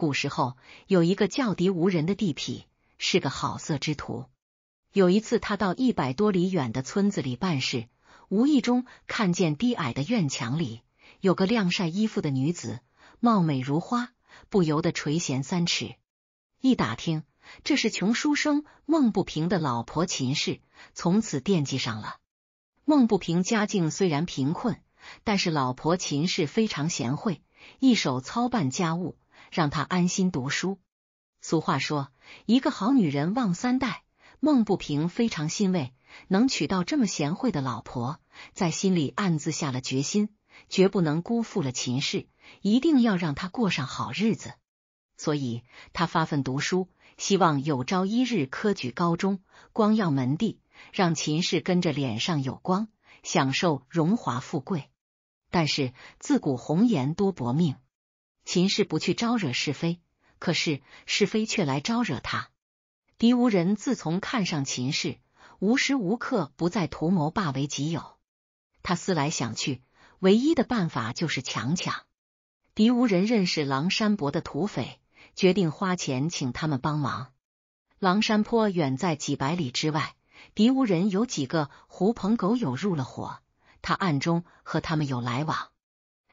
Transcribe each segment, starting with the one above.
古时候有一个叫敌无人的地痞，是个好色之徒。有一次，他到一百多里远的村子里办事，无意中看见低矮的院墙里有个晾晒衣服的女子，貌美如花，不由得垂涎三尺。一打听，这是穷书生孟不平的老婆秦氏，从此惦记上了。孟不平家境虽然贫困，但是老婆秦氏非常贤惠，一手操办家务。让他安心读书。俗话说，一个好女人旺三代。孟不平非常欣慰，能娶到这么贤惠的老婆，在心里暗自下了决心，绝不能辜负了秦氏，一定要让她过上好日子。所以，他发奋读书，希望有朝一日科举高中，光耀门第，让秦氏跟着脸上有光，享受荣华富贵。但是，自古红颜多薄命。秦氏不去招惹是非，可是是非却来招惹他。狄无人自从看上秦氏，无时无刻不在图谋霸为己有。他思来想去，唯一的办法就是强抢。狄无人认识狼山伯的土匪，决定花钱请他们帮忙。狼山坡远在几百里之外，狄无人有几个狐朋狗友入了伙，他暗中和他们有来往。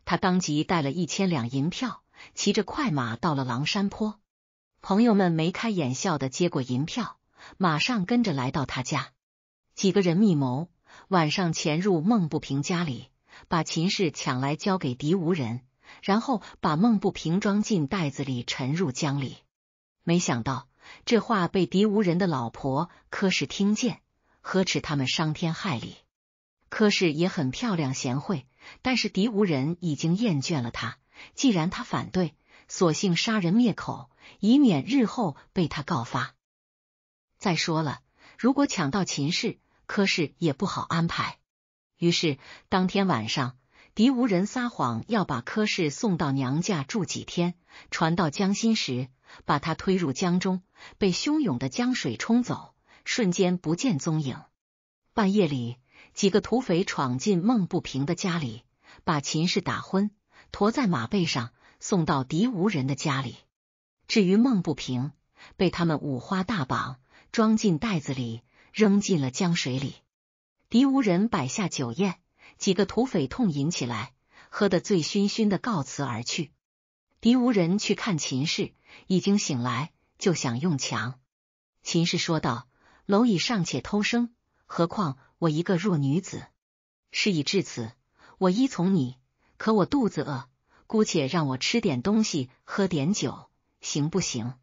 他当即带了一千两银票，骑着快马到了狼山坡。朋友们眉开眼笑的接过银票，马上跟着来到他家。几个人密谋，晚上潜入孟不平家里，把秦氏抢来交给狄无人，然后把孟不平装进袋子里沉入江里。没想到这话被狄无人的老婆柯氏听见，呵斥他们伤天害理。柯氏也很漂亮贤惠。但是狄无人已经厌倦了他，既然他反对，索性杀人灭口，以免日后被他告发。再说了，如果抢到秦氏，柯氏也不好安排。于是当天晚上，狄无人撒谎要把柯氏送到娘家住几天，传到江心时，把他推入江中，被汹涌的江水冲走，瞬间不见踪影。半夜里。几个土匪闯进孟不平的家里，把秦氏打昏，驮在马背上送到狄无人的家里。至于孟不平，被他们五花大绑，装进袋子里，扔进了江水里。狄无人摆下酒宴，几个土匪痛饮起来，喝得醉醺醺的，告辞而去。狄无人去看秦氏，已经醒来，就想用强。秦氏说道：“蝼蚁尚且偷生，何况？”我一个弱女子，事已至此，我依从你。可我肚子饿，姑且让我吃点东西，喝点酒，行不行？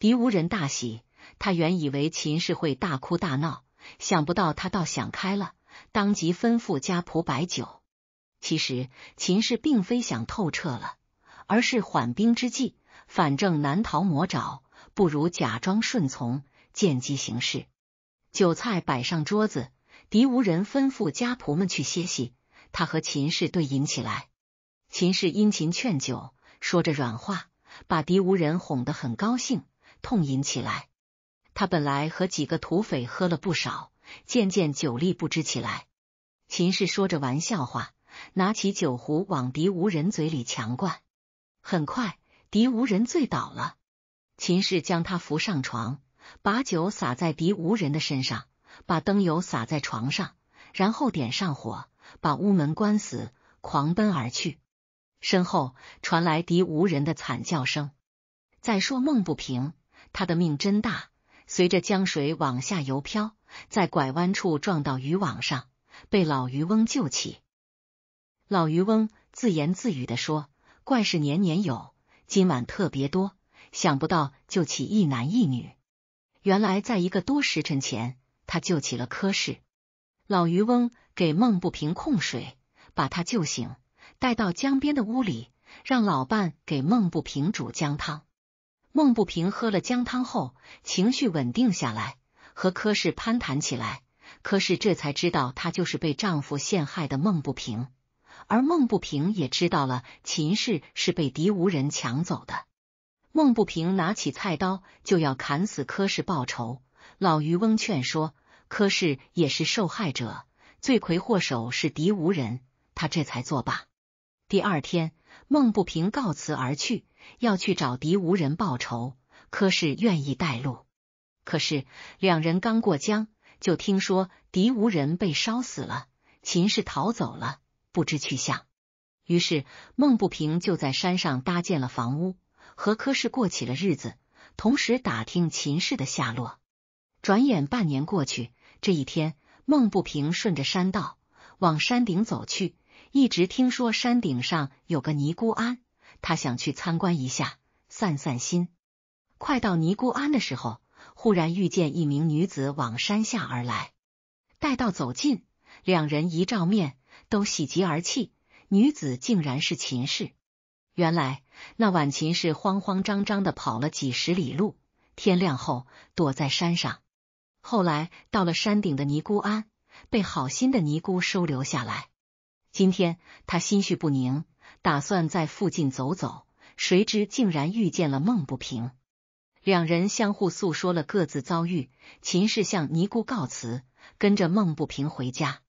狄无人大喜，他原以为秦氏会大哭大闹，想不到他倒想开了，当即吩咐家仆摆酒。其实秦氏并非想透彻了，而是缓兵之计。反正难逃魔爪，不如假装顺从，见机行事。酒菜摆上桌子。狄无人吩咐家仆们去歇息，他和秦氏对饮起来。秦氏殷勤劝酒，说着软话，把狄无人哄得很高兴，痛饮起来。他本来和几个土匪喝了不少，渐渐酒力不支起来。秦氏说着玩笑话，拿起酒壶往狄无人嘴里强灌。很快，狄无人醉倒了。秦氏将他扶上床，把酒洒在狄无人的身上。把灯油洒在床上，然后点上火，把屋门关死，狂奔而去。身后传来敌无人的惨叫声。再说孟不平，他的命真大，随着江水往下游漂，在拐弯处撞到渔网上，被老渔翁救起。老渔翁自言自语的说：“怪事年年有，今晚特别多，想不到救起一男一女。原来在一个多时辰前。”他救起了柯氏，老渔翁给孟不平控水，把他救醒，带到江边的屋里，让老伴给孟不平煮姜汤。孟不平喝了姜汤后，情绪稳定下来，和柯氏攀谈起来。柯氏这才知道，她就是被丈夫陷害的孟不平，而孟不平也知道了秦氏是被狄无人抢走的。孟不平拿起菜刀就要砍死柯氏报仇，老渔翁劝说。柯氏也是受害者，罪魁祸首是狄无人，他这才作罢。第二天，孟不平告辞而去，要去找狄无人报仇。柯氏愿意带路，可是两人刚过江，就听说狄无人被烧死了，秦氏逃走了，不知去向。于是，孟不平就在山上搭建了房屋，和柯氏过起了日子，同时打听秦氏的下落。转眼半年过去。这一天，孟不平顺着山道往山顶走去，一直听说山顶上有个尼姑庵，他想去参观一下，散散心。快到尼姑庵的时候，忽然遇见一名女子往山下而来，待到走近，两人一照面，都喜极而泣。女子竟然是秦氏。原来那晚，秦氏慌慌张张的跑了几十里路，天亮后躲在山上。后来到了山顶的尼姑庵，被好心的尼姑收留下来。今天他心绪不宁，打算在附近走走，谁知竟然遇见了孟不平。两人相互诉说了各自遭遇，秦氏向尼姑告辞，跟着孟不平回家。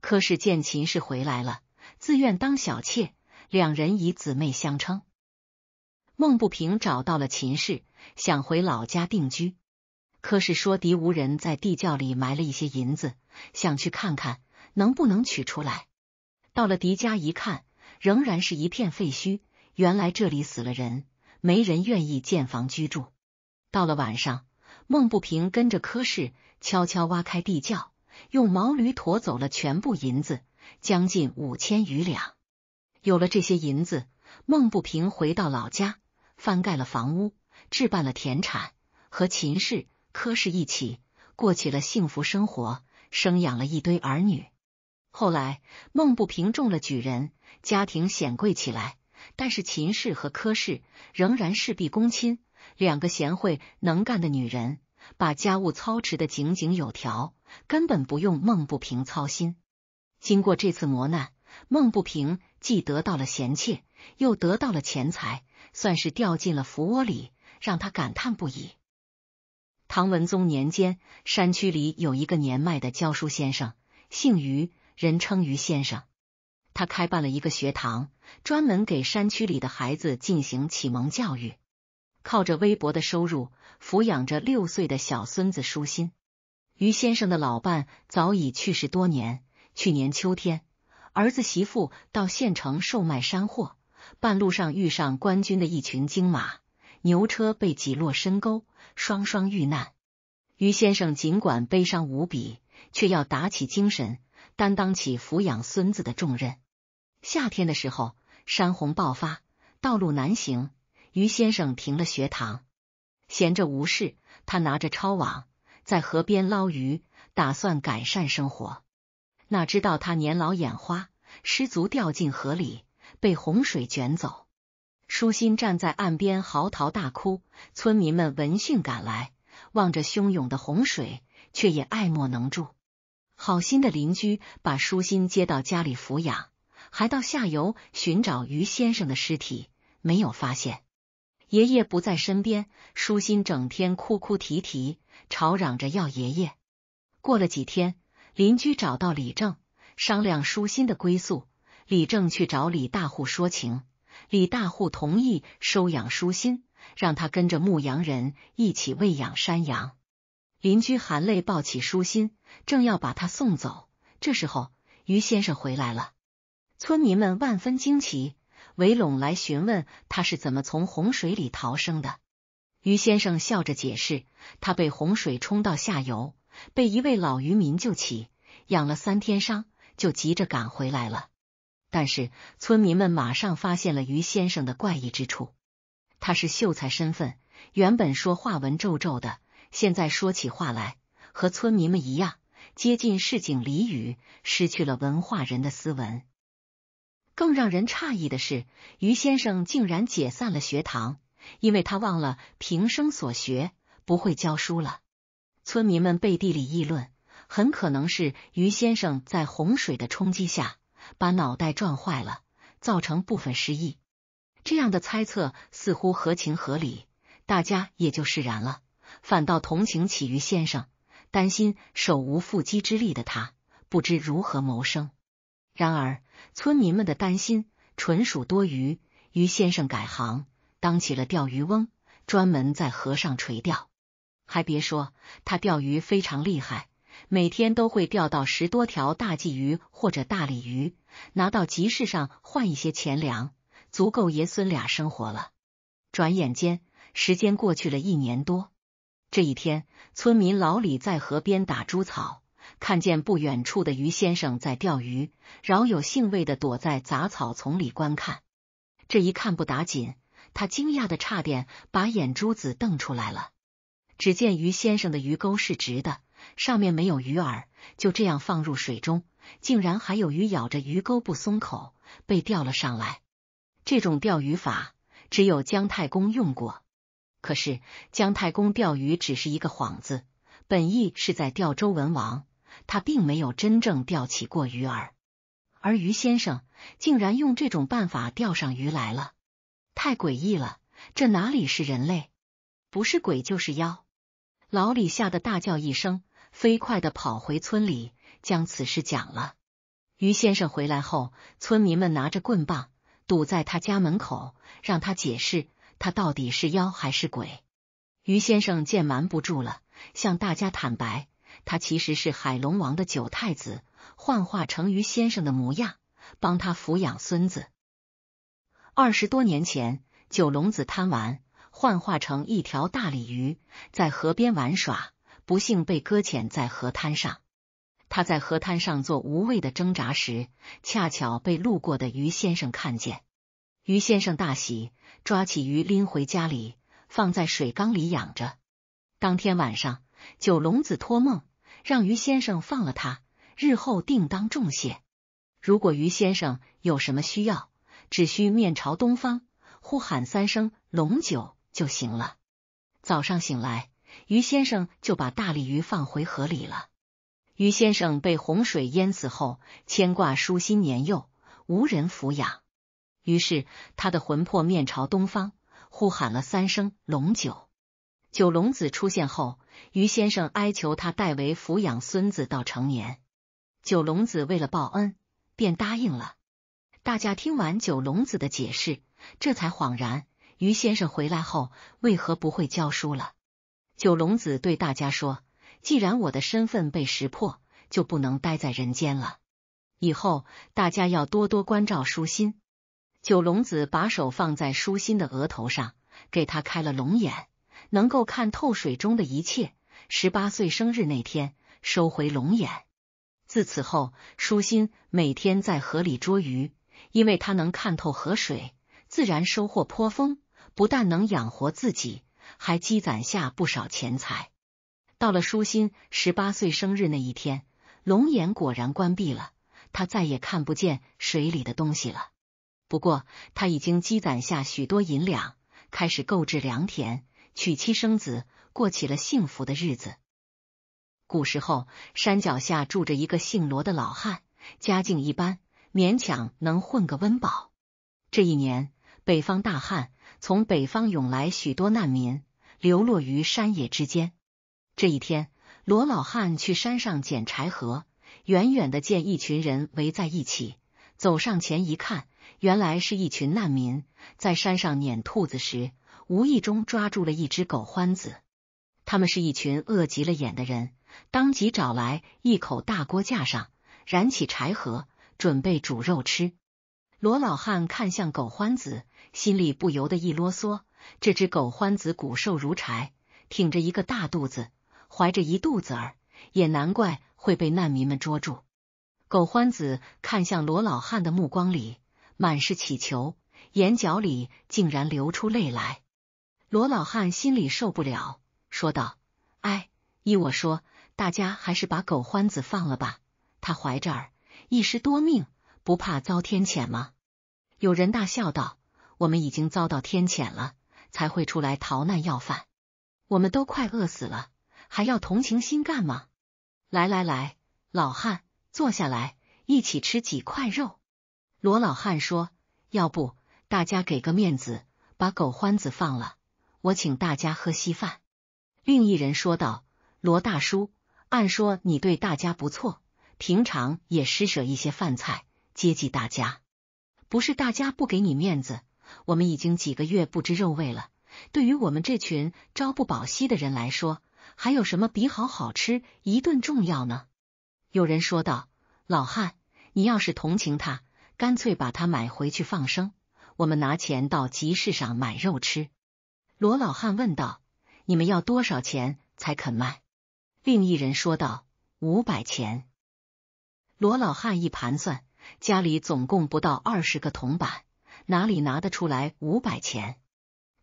柯氏见秦氏回来了，自愿当小妾，两人以姊妹相称。孟不平找到了秦氏，想回老家定居。科室说：“狄无人在地窖里埋了一些银子，想去看看能不能取出来。”到了狄家一看，仍然是一片废墟。原来这里死了人，没人愿意建房居住。到了晚上，孟不平跟着柯氏悄悄挖开地窖，用毛驴驮走了全部银子，将近五千余两。有了这些银子，孟不平回到老家，翻盖了房屋，置办了田产和秦氏。科室一起过起了幸福生活，生养了一堆儿女。后来孟不平中了举人，家庭显贵起来。但是秦氏和柯氏仍然事必躬亲，两个贤惠能干的女人把家务操持的井井有条，根本不用孟不平操心。经过这次磨难，孟不平既得到了贤妾，又得到了钱财，算是掉进了福窝里，让他感叹不已。唐文宗年间，山区里有一个年迈的教书先生，姓于，人称于先生。他开办了一个学堂，专门给山区里的孩子进行启蒙教育。靠着微薄的收入，抚养着六岁的小孙子舒心。于先生的老伴早已去世多年。去年秋天，儿子媳妇到县城售卖山货，半路上遇上官军的一群精马。牛车被挤落深沟，双双遇难。于先生尽管悲伤无比，却要打起精神，担当起抚养孙子的重任。夏天的时候，山洪爆发，道路难行。于先生停了学堂，闲着无事，他拿着抄网在河边捞鱼，打算改善生活。哪知道他年老眼花，失足掉进河里，被洪水卷走。舒心站在岸边嚎啕大哭，村民们闻讯赶来，望着汹涌的洪水，却也爱莫能助。好心的邻居把舒心接到家里抚养，还到下游寻找于先生的尸体，没有发现。爷爷不在身边，舒心整天哭哭啼啼，吵嚷着要爷爷。过了几天，邻居找到李正商量舒心的归宿，李正去找李大户说情。李大户同意收养舒心，让他跟着牧羊人一起喂养山羊。邻居含泪抱起舒心，正要把他送走，这时候于先生回来了。村民们万分惊奇，围拢来询问他是怎么从洪水里逃生的。于先生笑着解释，他被洪水冲到下游，被一位老渔民救起，养了三天伤，就急着赶回来了。但是村民们马上发现了于先生的怪异之处，他是秀才身份，原本说话文绉绉的，现在说起话来和村民们一样接近市井俚语，失去了文化人的斯文。更让人诧异的是，于先生竟然解散了学堂，因为他忘了平生所学，不会教书了。村民们背地里议论，很可能是于先生在洪水的冲击下。把脑袋撞坏了，造成部分失忆，这样的猜测似乎合情合理，大家也就释然了，反倒同情起于先生，担心手无缚鸡之力的他不知如何谋生。然而，村民们的担心纯属多余，于先生改行当起了钓鱼翁，专门在河上垂钓。还别说，他钓鱼非常厉害。每天都会钓到十多条大鲫鱼或者大鲤鱼，拿到集市上换一些钱粮，足够爷孙俩生活了。转眼间，时间过去了一年多。这一天，村民老李在河边打猪草，看见不远处的于先生在钓鱼，饶有兴味的躲在杂草丛里观看。这一看不打紧，他惊讶的差点把眼珠子瞪出来了。只见于先生的鱼钩是直的。上面没有鱼饵，就这样放入水中，竟然还有鱼咬着鱼钩不松口，被钓了上来。这种钓鱼法只有姜太公用过。可是姜太公钓鱼只是一个幌子，本意是在钓周文王，他并没有真正钓起过鱼饵。而于先生竟然用这种办法钓上鱼来了，太诡异了！这哪里是人类？不是鬼就是妖！老李吓得大叫一声。飞快的跑回村里，将此事讲了。于先生回来后，村民们拿着棍棒堵在他家门口，让他解释他到底是妖还是鬼。于先生见瞒不住了，向大家坦白，他其实是海龙王的九太子，幻化成于先生的模样，帮他抚养孙子。二十多年前，九龙子贪玩，幻化成一条大鲤鱼，在河边玩耍。不幸被搁浅在河滩上，他在河滩上做无谓的挣扎时，恰巧被路过的于先生看见。于先生大喜，抓起鱼拎回家里，放在水缸里养着。当天晚上，九龙子托梦让于先生放了他，日后定当重谢。如果于先生有什么需要，只需面朝东方呼喊三声“龙九”就行了。早上醒来。于先生就把大鲤鱼放回河里了。于先生被洪水淹死后，牵挂舒心年幼无人抚养，于是他的魂魄面朝东方呼喊了三声“龙九”。九龙子出现后，于先生哀求他代为抚养孙子到成年。九龙子为了报恩，便答应了。大家听完九龙子的解释，这才恍然：于先生回来后为何不会教书了？九龙子对大家说：“既然我的身份被识破，就不能待在人间了。以后大家要多多关照舒心。”九龙子把手放在舒心的额头上，给他开了龙眼，能够看透水中的一切。十八岁生日那天，收回龙眼。自此后，舒心每天在河里捉鱼，因为他能看透河水，自然收获颇丰，不但能养活自己。还积攒下不少钱财。到了舒心十八岁生日那一天，龙眼果然关闭了，他再也看不见水里的东西了。不过他已经积攒下许多银两，开始购置良田，娶妻生子，过起了幸福的日子。古时候，山脚下住着一个姓罗的老汉，家境一般，勉强能混个温饱。这一年，北方大旱。从北方涌来许多难民，流落于山野之间。这一天，罗老汉去山上捡柴禾，远远的见一群人围在一起，走上前一看，原来是一群难民在山上撵兔子时，无意中抓住了一只狗獾子。他们是一群饿极了眼的人，当即找来一口大锅架上，燃起柴禾，准备煮肉吃。罗老汉看向狗欢子，心里不由得一啰嗦。这只狗欢子骨瘦如柴，挺着一个大肚子，怀着一肚子儿，也难怪会被难民们捉住。狗欢子看向罗老汉的目光里满是乞求，眼角里竟然流出泪来。罗老汉心里受不了，说道：“哎，依我说，大家还是把狗欢子放了吧，他怀着一尸多命。”不怕遭天谴吗？有人大笑道：“我们已经遭到天谴了，才会出来逃难要饭。我们都快饿死了，还要同情心干嘛？”来来来，老汉坐下来，一起吃几块肉。罗老汉说：“要不大家给个面子，把狗欢子放了，我请大家喝稀饭。”另一人说道：“罗大叔，按说你对大家不错，平常也施舍一些饭菜。”接济大家，不是大家不给你面子，我们已经几个月不知肉味了。对于我们这群朝不保夕的人来说，还有什么比好好吃一顿重要呢？有人说道：“老汉，你要是同情他，干脆把他买回去放生，我们拿钱到集市上买肉吃。”罗老汉问道：“你们要多少钱才肯卖？”另一人说道：“五百钱。”罗老汉一盘算。家里总共不到二十个铜板，哪里拿得出来五百钱？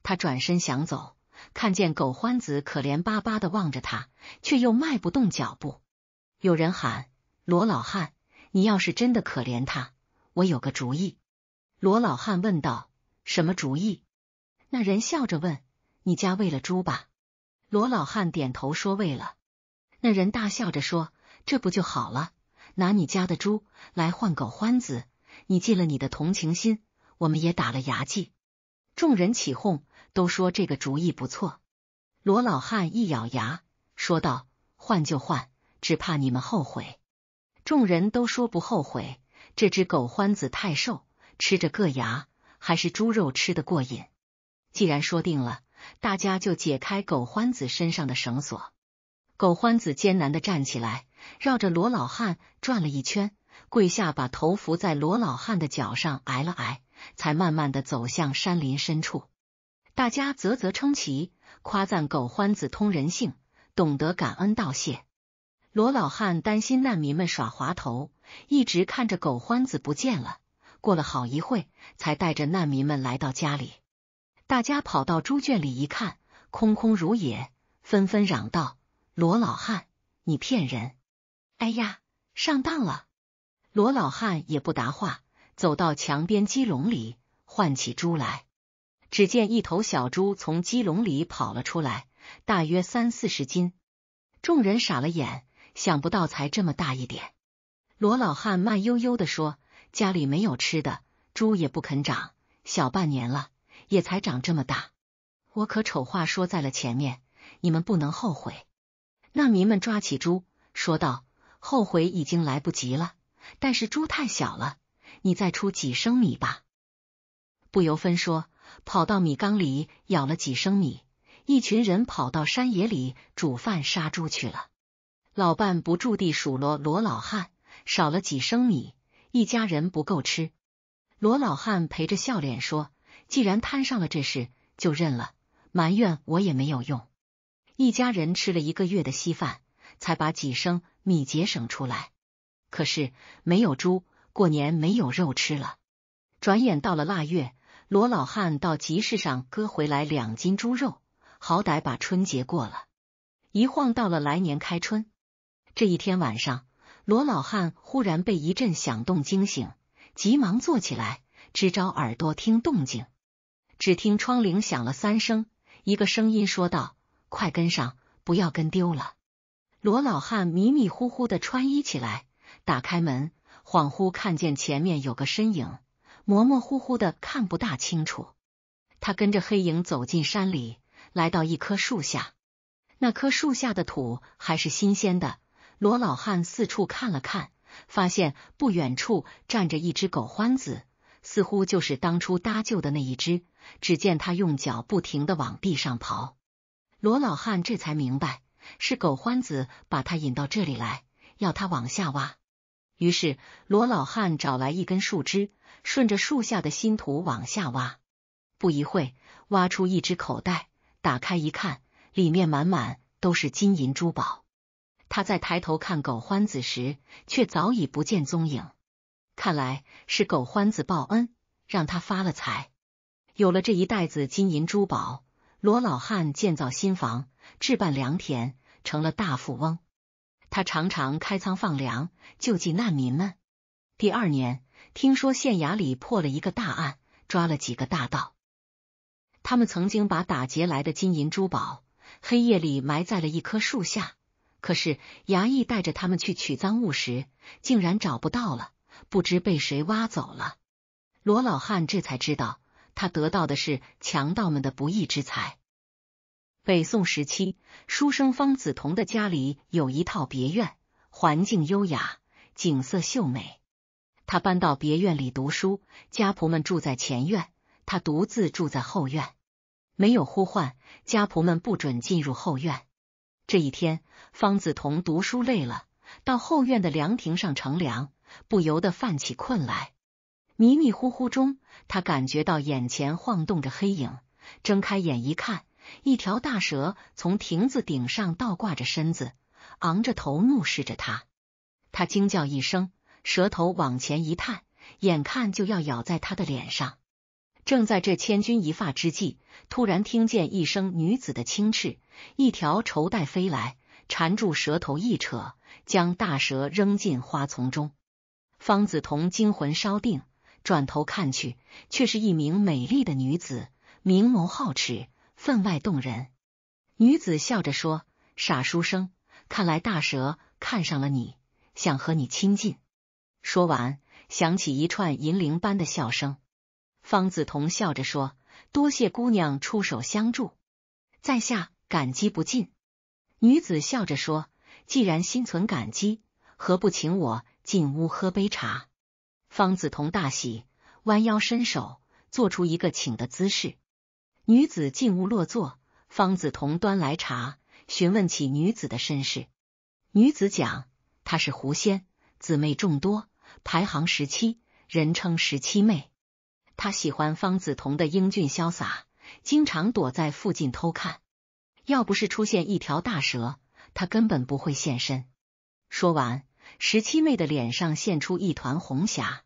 他转身想走，看见狗欢子可怜巴巴的望着他，却又迈不动脚步。有人喊：“罗老汉，你要是真的可怜他，我有个主意。”罗老汉问道：“什么主意？”那人笑着问：“你家喂了猪吧？”罗老汉点头说：“喂了。”那人大笑着说：“这不就好了。”拿你家的猪来换狗欢子，你尽了你的同情心，我们也打了牙祭。众人起哄，都说这个主意不错。罗老汉一咬牙说道：“换就换，只怕你们后悔。”众人都说不后悔。这只狗欢子太瘦，吃着硌牙，还是猪肉吃的过瘾。既然说定了，大家就解开狗欢子身上的绳索。狗欢子艰难的站起来，绕着罗老汉转了一圈，跪下把头伏在罗老汉的脚上挨了挨，才慢慢的走向山林深处。大家啧啧称奇，夸赞狗欢子通人性，懂得感恩道谢。罗老汉担心难民们耍滑头，一直看着狗欢子不见了。过了好一会，才带着难民们来到家里。大家跑到猪圈里一看，空空如也，纷纷嚷道。罗老汉，你骗人！哎呀，上当了！罗老汉也不答话，走到墙边鸡笼里唤起猪来。只见一头小猪从鸡笼里跑了出来，大约三四十斤。众人傻了眼，想不到才这么大一点。罗老汉慢悠悠的说：“家里没有吃的，猪也不肯长，小半年了，也才长这么大。我可丑话说在了前面，你们不能后悔。”难民们抓起猪，说道：“后悔已经来不及了，但是猪太小了，你再出几升米吧。”不由分说，跑到米缸里舀了几升米。一群人跑到山野里煮饭杀猪去了。老伴不住地数落罗老汉：“少了几升米，一家人不够吃。”罗老汉陪着笑脸说：“既然摊上了这事，就认了，埋怨我也没有用。”一家人吃了一个月的稀饭，才把几升米节省出来。可是没有猪，过年没有肉吃了。转眼到了腊月，罗老汉到集市上割回来两斤猪肉，好歹把春节过了。一晃到了来年开春，这一天晚上，罗老汉忽然被一阵响动惊醒，急忙坐起来，支招耳朵听动静。只听窗铃响了三声，一个声音说道。快跟上，不要跟丢了！罗老汉迷迷糊糊的穿衣起来，打开门，恍惚看见前面有个身影，模模糊糊的看不大清楚。他跟着黑影走进山里，来到一棵树下，那棵树下的土还是新鲜的。罗老汉四处看了看，发现不远处站着一只狗獾子，似乎就是当初搭救的那一只。只见他用脚不停的往地上刨。罗老汉这才明白，是狗欢子把他引到这里来，要他往下挖。于是罗老汉找来一根树枝，顺着树下的新土往下挖。不一会，挖出一只口袋，打开一看，里面满满都是金银珠宝。他在抬头看狗欢子时，却早已不见踪影。看来是狗欢子报恩，让他发了财，有了这一袋子金银珠宝。罗老汉建造新房，置办良田，成了大富翁。他常常开仓放粮，救济难民们。第二年，听说县衙里破了一个大案，抓了几个大盗。他们曾经把打劫来的金银珠宝，黑夜里埋在了一棵树下。可是衙役带着他们去取赃物时，竟然找不到了，不知被谁挖走了。罗老汉这才知道。他得到的是强盗们的不义之财。北宋时期，书生方子同的家里有一套别院，环境优雅，景色秀美。他搬到别院里读书，家仆们住在前院，他独自住在后院，没有呼唤，家仆们不准进入后院。这一天，方子同读书累了，到后院的凉亭上乘凉，不由得犯起困来。迷迷糊糊中，他感觉到眼前晃动着黑影。睁开眼一看，一条大蛇从亭子顶上倒挂着身子，昂着头怒视着他。他惊叫一声，蛇头往前一探，眼看就要咬在他的脸上。正在这千钧一发之际，突然听见一声女子的轻斥，一条绸带飞来，缠住蛇头一扯，将大蛇扔进花丛中。方子彤惊魂稍定。转头看去，却是一名美丽的女子，明眸皓齿，分外动人。女子笑着说：“傻书生，看来大蛇看上了你，想和你亲近。”说完，响起一串银铃般的笑声。方子彤笑着说：“多谢姑娘出手相助，在下感激不尽。”女子笑着说：“既然心存感激，何不请我进屋喝杯茶？”方子彤大喜，弯腰伸手，做出一个请的姿势。女子进屋落座，方子彤端来茶，询问起女子的身世。女子讲，她是狐仙，姊妹众多，排行十七，人称十七妹。她喜欢方子彤的英俊潇洒，经常躲在附近偷看。要不是出现一条大蛇，她根本不会现身。说完。十七妹的脸上现出一团红霞，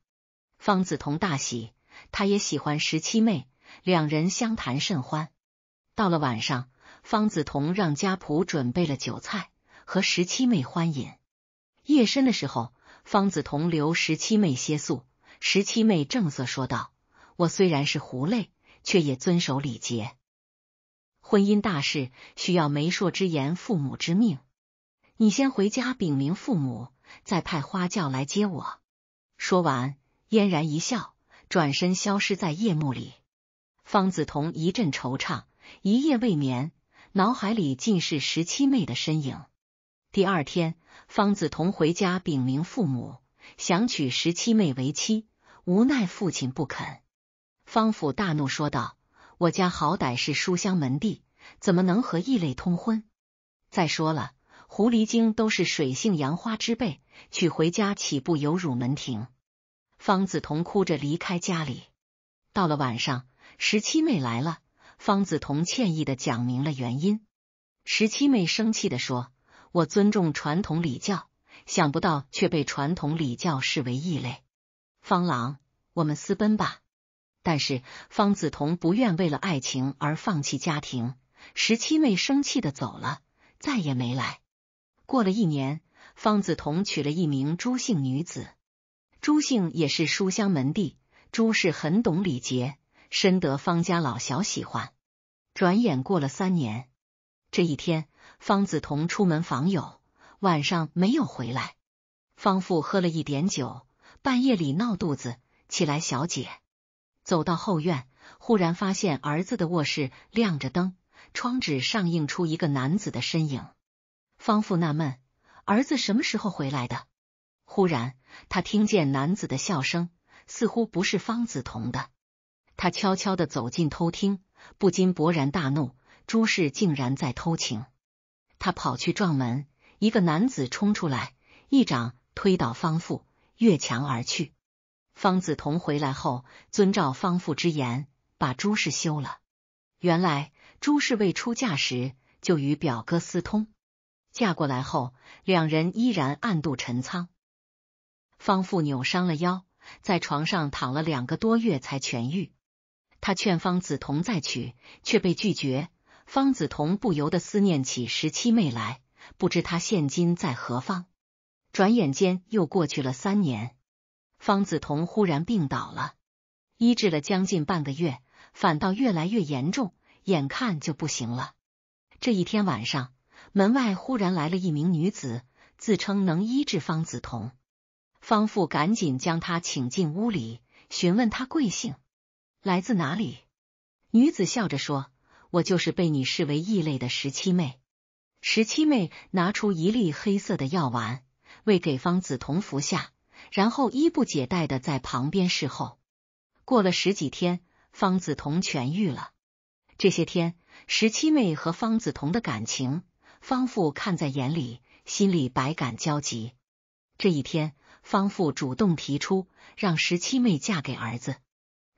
方子彤大喜，她也喜欢十七妹，两人相谈甚欢。到了晚上，方子彤让家仆准备了酒菜，和十七妹欢饮。夜深的时候，方子彤留十七妹歇宿。十七妹正色说道：“我虽然是狐类，却也遵守礼节。婚姻大事需要媒妁之言、父母之命，你先回家禀明父母。”再派花轿来接我。说完，嫣然一笑，转身消失在夜幕里。方子彤一阵惆怅，一夜未眠，脑海里尽是十七妹的身影。第二天，方子彤回家禀明父母，想娶十七妹为妻，无奈父亲不肯。方府大怒，说道：“我家好歹是书香门第，怎么能和异类通婚？再说了，狐狸精都是水性杨花之辈。”娶回家岂不有辱门庭？方子彤哭着离开家里。到了晚上，十七妹来了，方子彤歉意的讲明了原因。十七妹生气的说：“我尊重传统礼教，想不到却被传统礼教视为异类。”方郎，我们私奔吧！但是方子彤不愿为了爱情而放弃家庭。十七妹生气的走了，再也没来。过了一年。方子彤娶了一名朱姓女子，朱姓也是书香门第，朱氏很懂礼节，深得方家老小喜欢。转眼过了三年，这一天，方子彤出门访友，晚上没有回来。方父喝了一点酒，半夜里闹肚子，起来。小姐走到后院，忽然发现儿子的卧室亮着灯，窗纸上映出一个男子的身影。方父纳闷。儿子什么时候回来的？忽然，他听见男子的笑声，似乎不是方子彤的。他悄悄的走进偷听，不禁勃然大怒：朱氏竟然在偷情！他跑去撞门，一个男子冲出来，一掌推倒方父，越墙而去。方子彤回来后，遵照方父之言，把朱氏休了。原来，朱氏未出嫁时就与表哥私通。嫁过来后，两人依然暗度陈仓。方父扭伤了腰，在床上躺了两个多月才痊愈。他劝方子彤再娶，却被拒绝。方子彤不由得思念起十七妹来，不知她现今在何方。转眼间又过去了三年，方子彤忽然病倒了，医治了将近半个月，反倒越来越严重，眼看就不行了。这一天晚上。门外忽然来了一名女子，自称能医治方子彤。方父赶紧将她请进屋里，询问她贵姓，来自哪里。女子笑着说：“我就是被你视为异类的十七妹。”十七妹拿出一粒黑色的药丸，喂给方子彤服下，然后衣不解带的在旁边侍候。过了十几天，方子彤痊愈了。这些天，十七妹和方子彤的感情。方富看在眼里，心里百感交集。这一天，方富主动提出让十七妹嫁给儿子。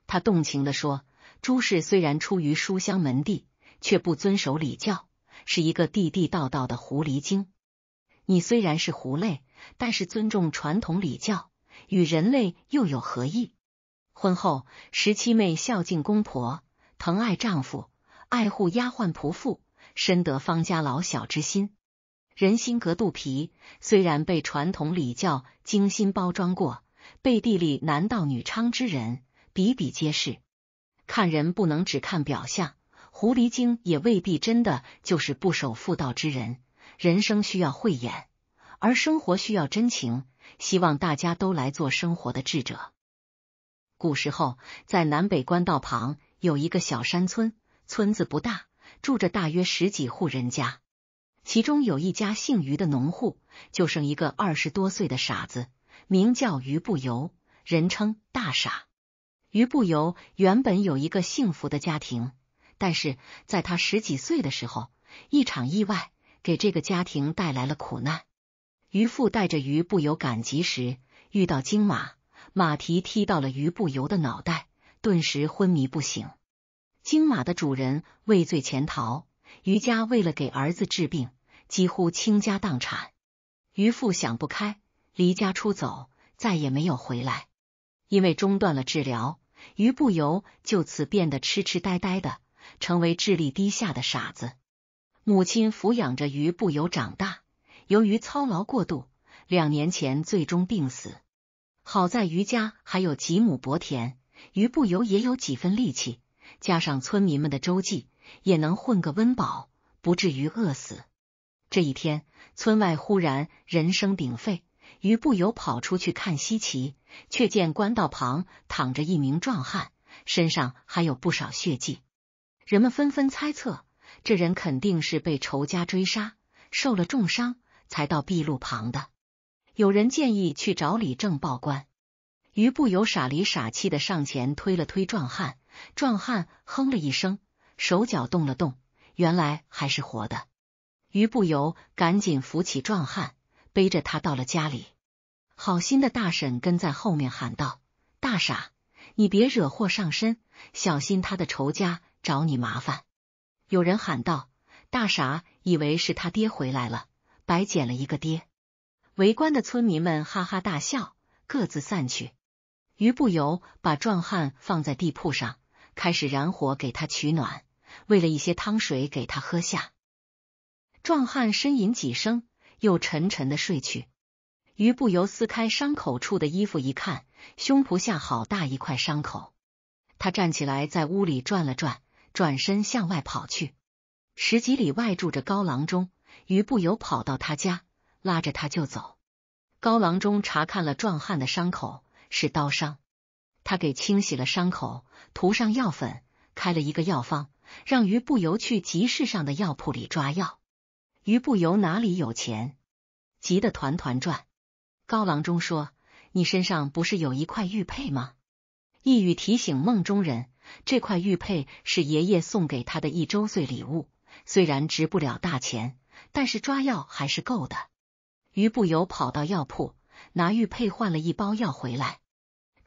他动情的说：“朱氏虽然出于书香门第，却不遵守礼教，是一个地地道道的狐狸精。你虽然是狐类，但是尊重传统礼教，与人类又有何异？”婚后，十七妹孝敬公婆，疼爱丈夫，爱护丫鬟仆妇。深得方家老小之心，人心隔肚皮，虽然被传统礼教精心包装过，背地里男盗女娼之人比比皆是。看人不能只看表象，狐狸精也未必真的就是不守妇道之人。人生需要慧眼，而生活需要真情。希望大家都来做生活的智者。古时候，在南北官道旁有一个小山村，村子不大。住着大约十几户人家，其中有一家姓于的农户，就剩一个二十多岁的傻子，名叫于不由，人称大傻。于不由原本有一个幸福的家庭，但是在他十几岁的时候，一场意外给这个家庭带来了苦难。渔父带着于不由赶集时，遇到金马，马蹄踢到了于不由的脑袋，顿时昏迷不醒。金马的主人畏罪潜逃，于家为了给儿子治病，几乎倾家荡产。于父想不开，离家出走，再也没有回来。因为中断了治疗，于不由就此变得痴痴呆呆的，成为智力低下的傻子。母亲抚养着于不由长大，由于操劳过度，两年前最终病死。好在于家还有几亩薄田，于不由也有几分力气。加上村民们的周济，也能混个温饱，不至于饿死。这一天，村外忽然人声鼎沸，于不由跑出去看稀奇，却见官道旁躺着一名壮汉，身上还有不少血迹。人们纷纷猜测，这人肯定是被仇家追杀，受了重伤才到壁路旁的。有人建议去找李正报官，于不由傻里傻气的上前推了推壮汉。壮汉哼了一声，手脚动了动，原来还是活的。于不由赶紧扶起壮汉，背着他到了家里。好心的大婶跟在后面喊道：“大傻，你别惹祸上身，小心他的仇家找你麻烦。”有人喊道：“大傻，以为是他爹回来了，白捡了一个爹。”围观的村民们哈哈大笑，各自散去。于不由把壮汉放在地铺上。开始燃火给他取暖，喂了一些汤水给他喝下。壮汉呻吟几声，又沉沉的睡去。于不由撕开伤口处的衣服一看，胸脯下好大一块伤口。他站起来在屋里转了转，转身向外跑去。十几里外住着高郎中，于不由跑到他家，拉着他就走。高郎中查看了壮汉的伤口，是刀伤。他给清洗了伤口，涂上药粉，开了一个药方，让于不由去集市上的药铺里抓药。于不由哪里有钱，急得团团转。高郎中说：“你身上不是有一块玉佩吗？”一语提醒梦中人，这块玉佩是爷爷送给他的一周岁礼物，虽然值不了大钱，但是抓药还是够的。于不由跑到药铺，拿玉佩换了一包药回来。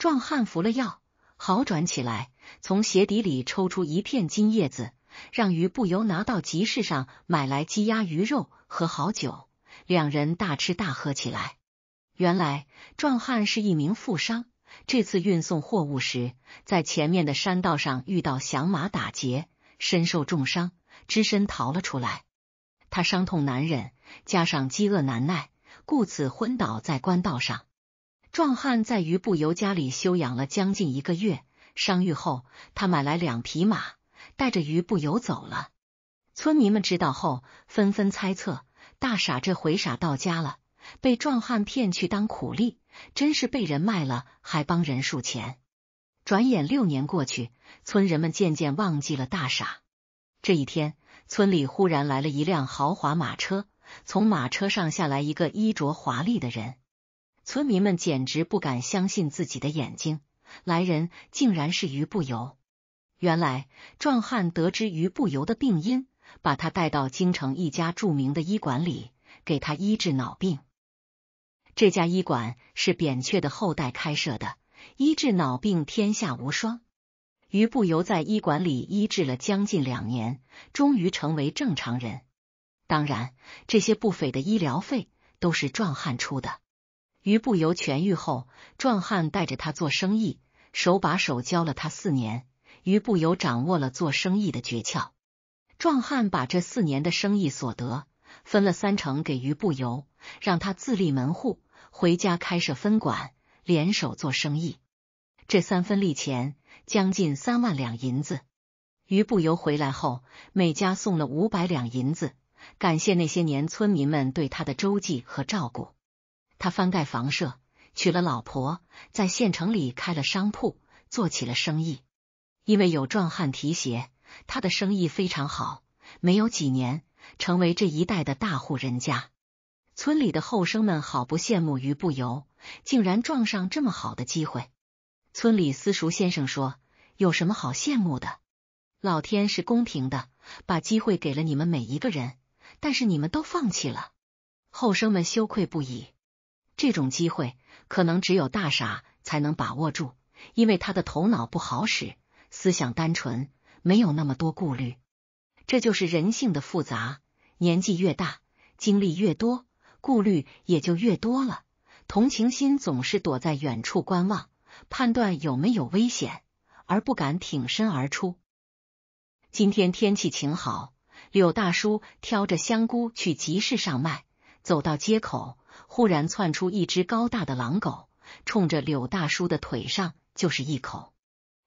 壮汉服了药，好转起来。从鞋底里抽出一片金叶子，让鱼不由拿到集市上买来鸡鸭鱼肉和好酒，两人大吃大喝起来。原来，壮汉是一名富商，这次运送货物时，在前面的山道上遇到响马打劫，身受重伤，只身逃了出来。他伤痛难忍，加上饥饿难耐，故此昏倒在官道上。壮汉在余不游家里休养了将近一个月，伤愈后，他买来两匹马，带着余不游走了。村民们知道后，纷纷猜测：大傻这回傻到家了，被壮汉骗去当苦力，真是被人卖了还帮人数钱。转眼六年过去，村人们渐渐忘记了大傻。这一天，村里忽然来了一辆豪华马车，从马车上下来一个衣着华丽的人。村民们简直不敢相信自己的眼睛，来人竟然是鱼不游。原来，壮汉得知鱼不游的病因，把他带到京城一家著名的医馆里，给他医治脑病。这家医馆是扁鹊的后代开设的，医治脑病天下无双。鱼不游在医馆里医治了将近两年，终于成为正常人。当然，这些不菲的医疗费都是壮汉出的。于不由痊愈后，壮汉带着他做生意，手把手教了他四年，于不由掌握了做生意的诀窍。壮汉把这四年的生意所得分了三成给于不由，让他自立门户，回家开设分馆，联手做生意。这三分利钱将近三万两银子。于不由回来后，每家送了五百两银子，感谢那些年村民们对他的周济和照顾。他翻盖房舍，娶了老婆，在县城里开了商铺，做起了生意。因为有壮汉提携，他的生意非常好。没有几年，成为这一带的大户人家。村里的后生们好不羡慕于不由，竟然撞上这么好的机会。村里私塾先生说：“有什么好羡慕的？老天是公平的，把机会给了你们每一个人，但是你们都放弃了。”后生们羞愧不已。这种机会可能只有大傻才能把握住，因为他的头脑不好使，思想单纯，没有那么多顾虑。这就是人性的复杂。年纪越大，经历越多，顾虑也就越多了。同情心总是躲在远处观望，判断有没有危险，而不敢挺身而出。今天天气晴好，柳大叔挑着香菇去集市上卖，走到街口。忽然窜出一只高大的狼狗，冲着柳大叔的腿上就是一口。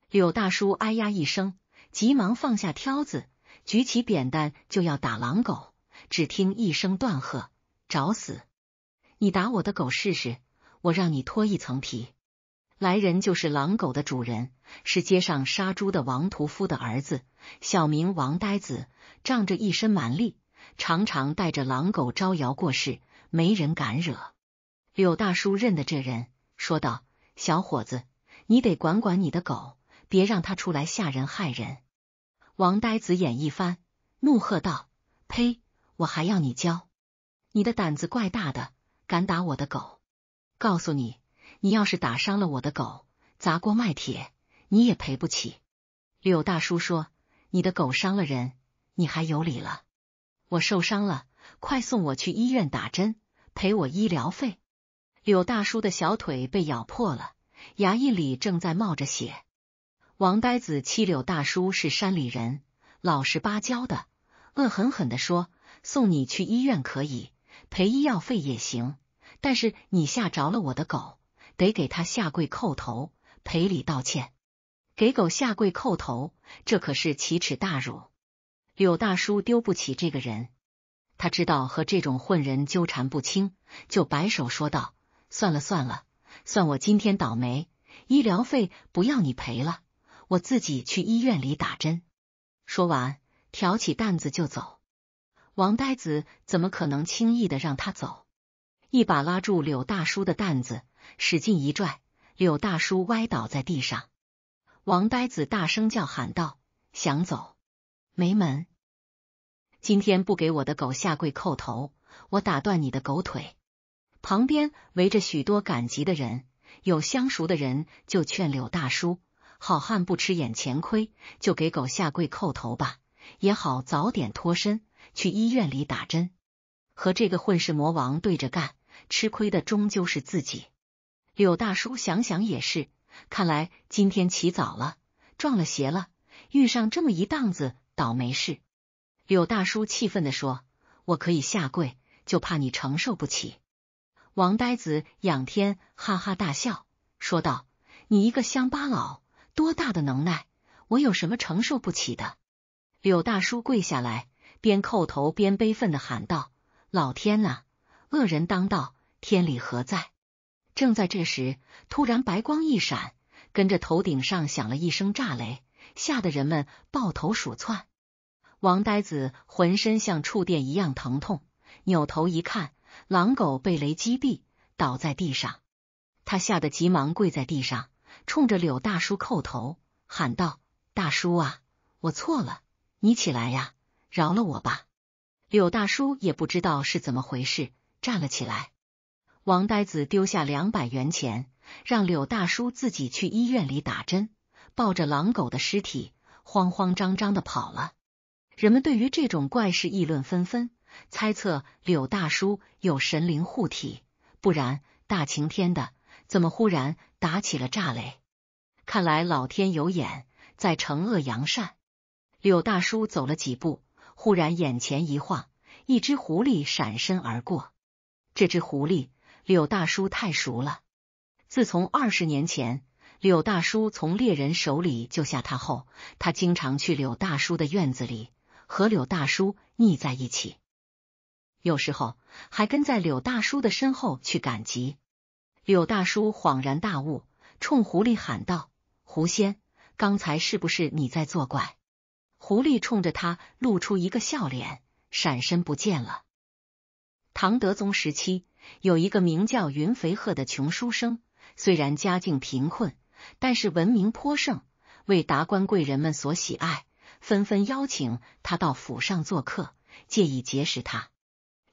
柳大叔哎呀一声，急忙放下挑子，举起扁担就要打狼狗。只听一声断喝：“找死！你打我的狗试试，我让你脱一层皮！”来人就是狼狗的主人，是街上杀猪的王屠夫的儿子，小名王呆子，仗着一身蛮力，常常带着狼狗招摇过市。没人敢惹柳大叔，认得这人，说道：“小伙子，你得管管你的狗，别让它出来吓人害人。”王呆子眼一翻，怒喝道：“呸！我还要你教？你的胆子怪大的，敢打我的狗？告诉你，你要是打伤了我的狗，砸锅卖铁你也赔不起。”柳大叔说：“你的狗伤了人，你还有理了？我受伤了，快送我去医院打针。”赔我医疗费！柳大叔的小腿被咬破了，牙印里正在冒着血。王呆子七柳大叔是山里人，老实巴交的，恶狠狠的说：“送你去医院可以，赔医药费也行，但是你吓着了我的狗，得给他下跪叩头赔礼道歉。给狗下跪叩头，这可是奇耻大辱，柳大叔丢不起这个人。”他知道和这种混人纠缠不清，就摆手说道：“算了算了，算我今天倒霉，医疗费不要你赔了，我自己去医院里打针。”说完，挑起担子就走。王呆子怎么可能轻易的让他走？一把拉住柳大叔的担子，使劲一拽，柳大叔歪倒在地上。王呆子大声叫喊道：“想走？没门！”今天不给我的狗下跪叩头，我打断你的狗腿。旁边围着许多赶集的人，有相熟的人就劝柳大叔：“好汉不吃眼前亏，就给狗下跪叩头吧，也好早点脱身，去医院里打针。和这个混世魔王对着干，吃亏的终究是自己。”柳大叔想想也是，看来今天起早了，撞了邪了，遇上这么一档子倒霉事。柳大叔气愤的说：“我可以下跪，就怕你承受不起。”王呆子仰天哈哈大笑，说道：“你一个乡巴佬，多大的能耐？我有什么承受不起的？”柳大叔跪下来，边叩头边悲愤的喊道：“老天呐，恶人当道，天理何在？”正在这时，突然白光一闪，跟着头顶上响了一声炸雷，吓得人们抱头鼠窜。王呆子浑身像触电一样疼痛，扭头一看，狼狗被雷击毙，倒在地上。他吓得急忙跪在地上，冲着柳大叔叩头，喊道：“大叔啊，我错了，你起来呀，饶了我吧！”柳大叔也不知道是怎么回事，站了起来。王呆子丢下两百元钱，让柳大叔自己去医院里打针，抱着狼狗的尸体，慌慌张张的跑了。人们对于这种怪事议论纷纷，猜测柳大叔有神灵护体，不然大晴天的怎么忽然打起了炸雷？看来老天有眼，在惩恶扬善。柳大叔走了几步，忽然眼前一晃，一只狐狸闪身而过。这只狐狸，柳大叔太熟了。自从二十年前柳大叔从猎人手里救下他后，他经常去柳大叔的院子里。和柳大叔腻在一起，有时候还跟在柳大叔的身后去赶集。柳大叔恍然大悟，冲狐狸喊道：“狐仙，刚才是不是你在作怪？”狐狸冲着他露出一个笑脸，闪身不见了。唐德宗时期，有一个名叫云肥鹤的穷书生，虽然家境贫困，但是文明颇盛，为达官贵人们所喜爱。纷纷邀请他到府上做客，借以结识他。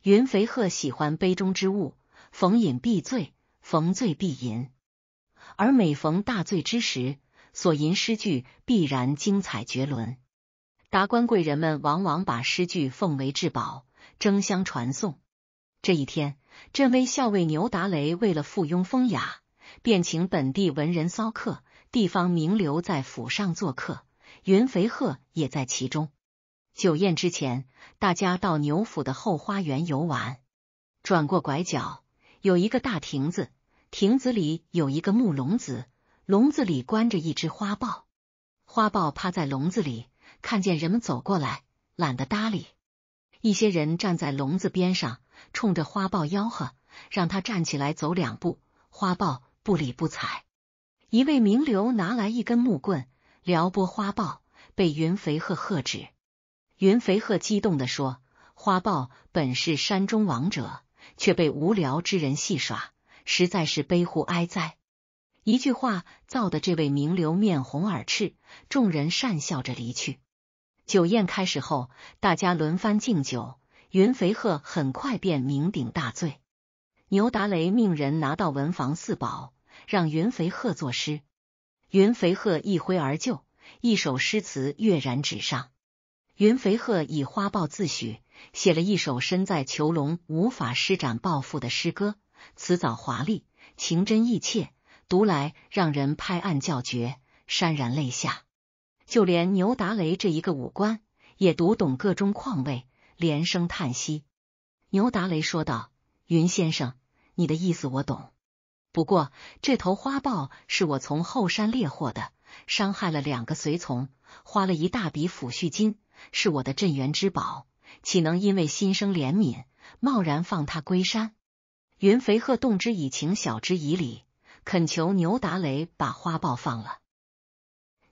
云飞鹤喜欢杯中之物，逢饮必醉，逢醉必吟。而每逢大醉之时，所吟诗句必然精彩绝伦。达官贵人们往往把诗句奉为至宝，争相传颂。这一天，镇威校尉牛达雷为了附庸风雅，便请本地文人骚客、地方名流在府上做客。云飞鹤也在其中。酒宴之前，大家到牛府的后花园游玩。转过拐角，有一个大亭子，亭子里有一个木笼子，笼子里关着一只花豹。花豹趴在笼子里，看见人们走过来，懒得搭理。一些人站在笼子边上，冲着花豹吆喝，让它站起来走两步。花豹不理不睬。一位名流拿来一根木棍。撩拨花豹被云肥鹤喝止，云肥鹤激动的说：“花豹本是山中王者，却被无聊之人戏耍，实在是悲乎哀哉。”一句话，造的这位名流面红耳赤。众人讪笑着离去。酒宴开始后，大家轮番敬酒，云肥鹤很快便酩酊大醉。牛达雷命人拿到文房四宝，让云肥鹤作诗。云肥鹤一挥而就，一首诗词跃然纸上。云肥鹤以花豹自诩，写了一首身在囚笼无法施展抱负的诗歌，辞藻华丽，情真意切，读来让人拍案叫绝，潸然泪下。就连牛达雷这一个武官也读懂各中况味，连声叹息。牛达雷说道：“云先生，你的意思我懂。”不过，这头花豹是我从后山猎获的，伤害了两个随从，花了一大笔抚恤金，是我的镇园之宝，岂能因为心生怜悯，贸然放他归山？云肥鹤动之以情，晓之以理，恳求牛达雷把花豹放了。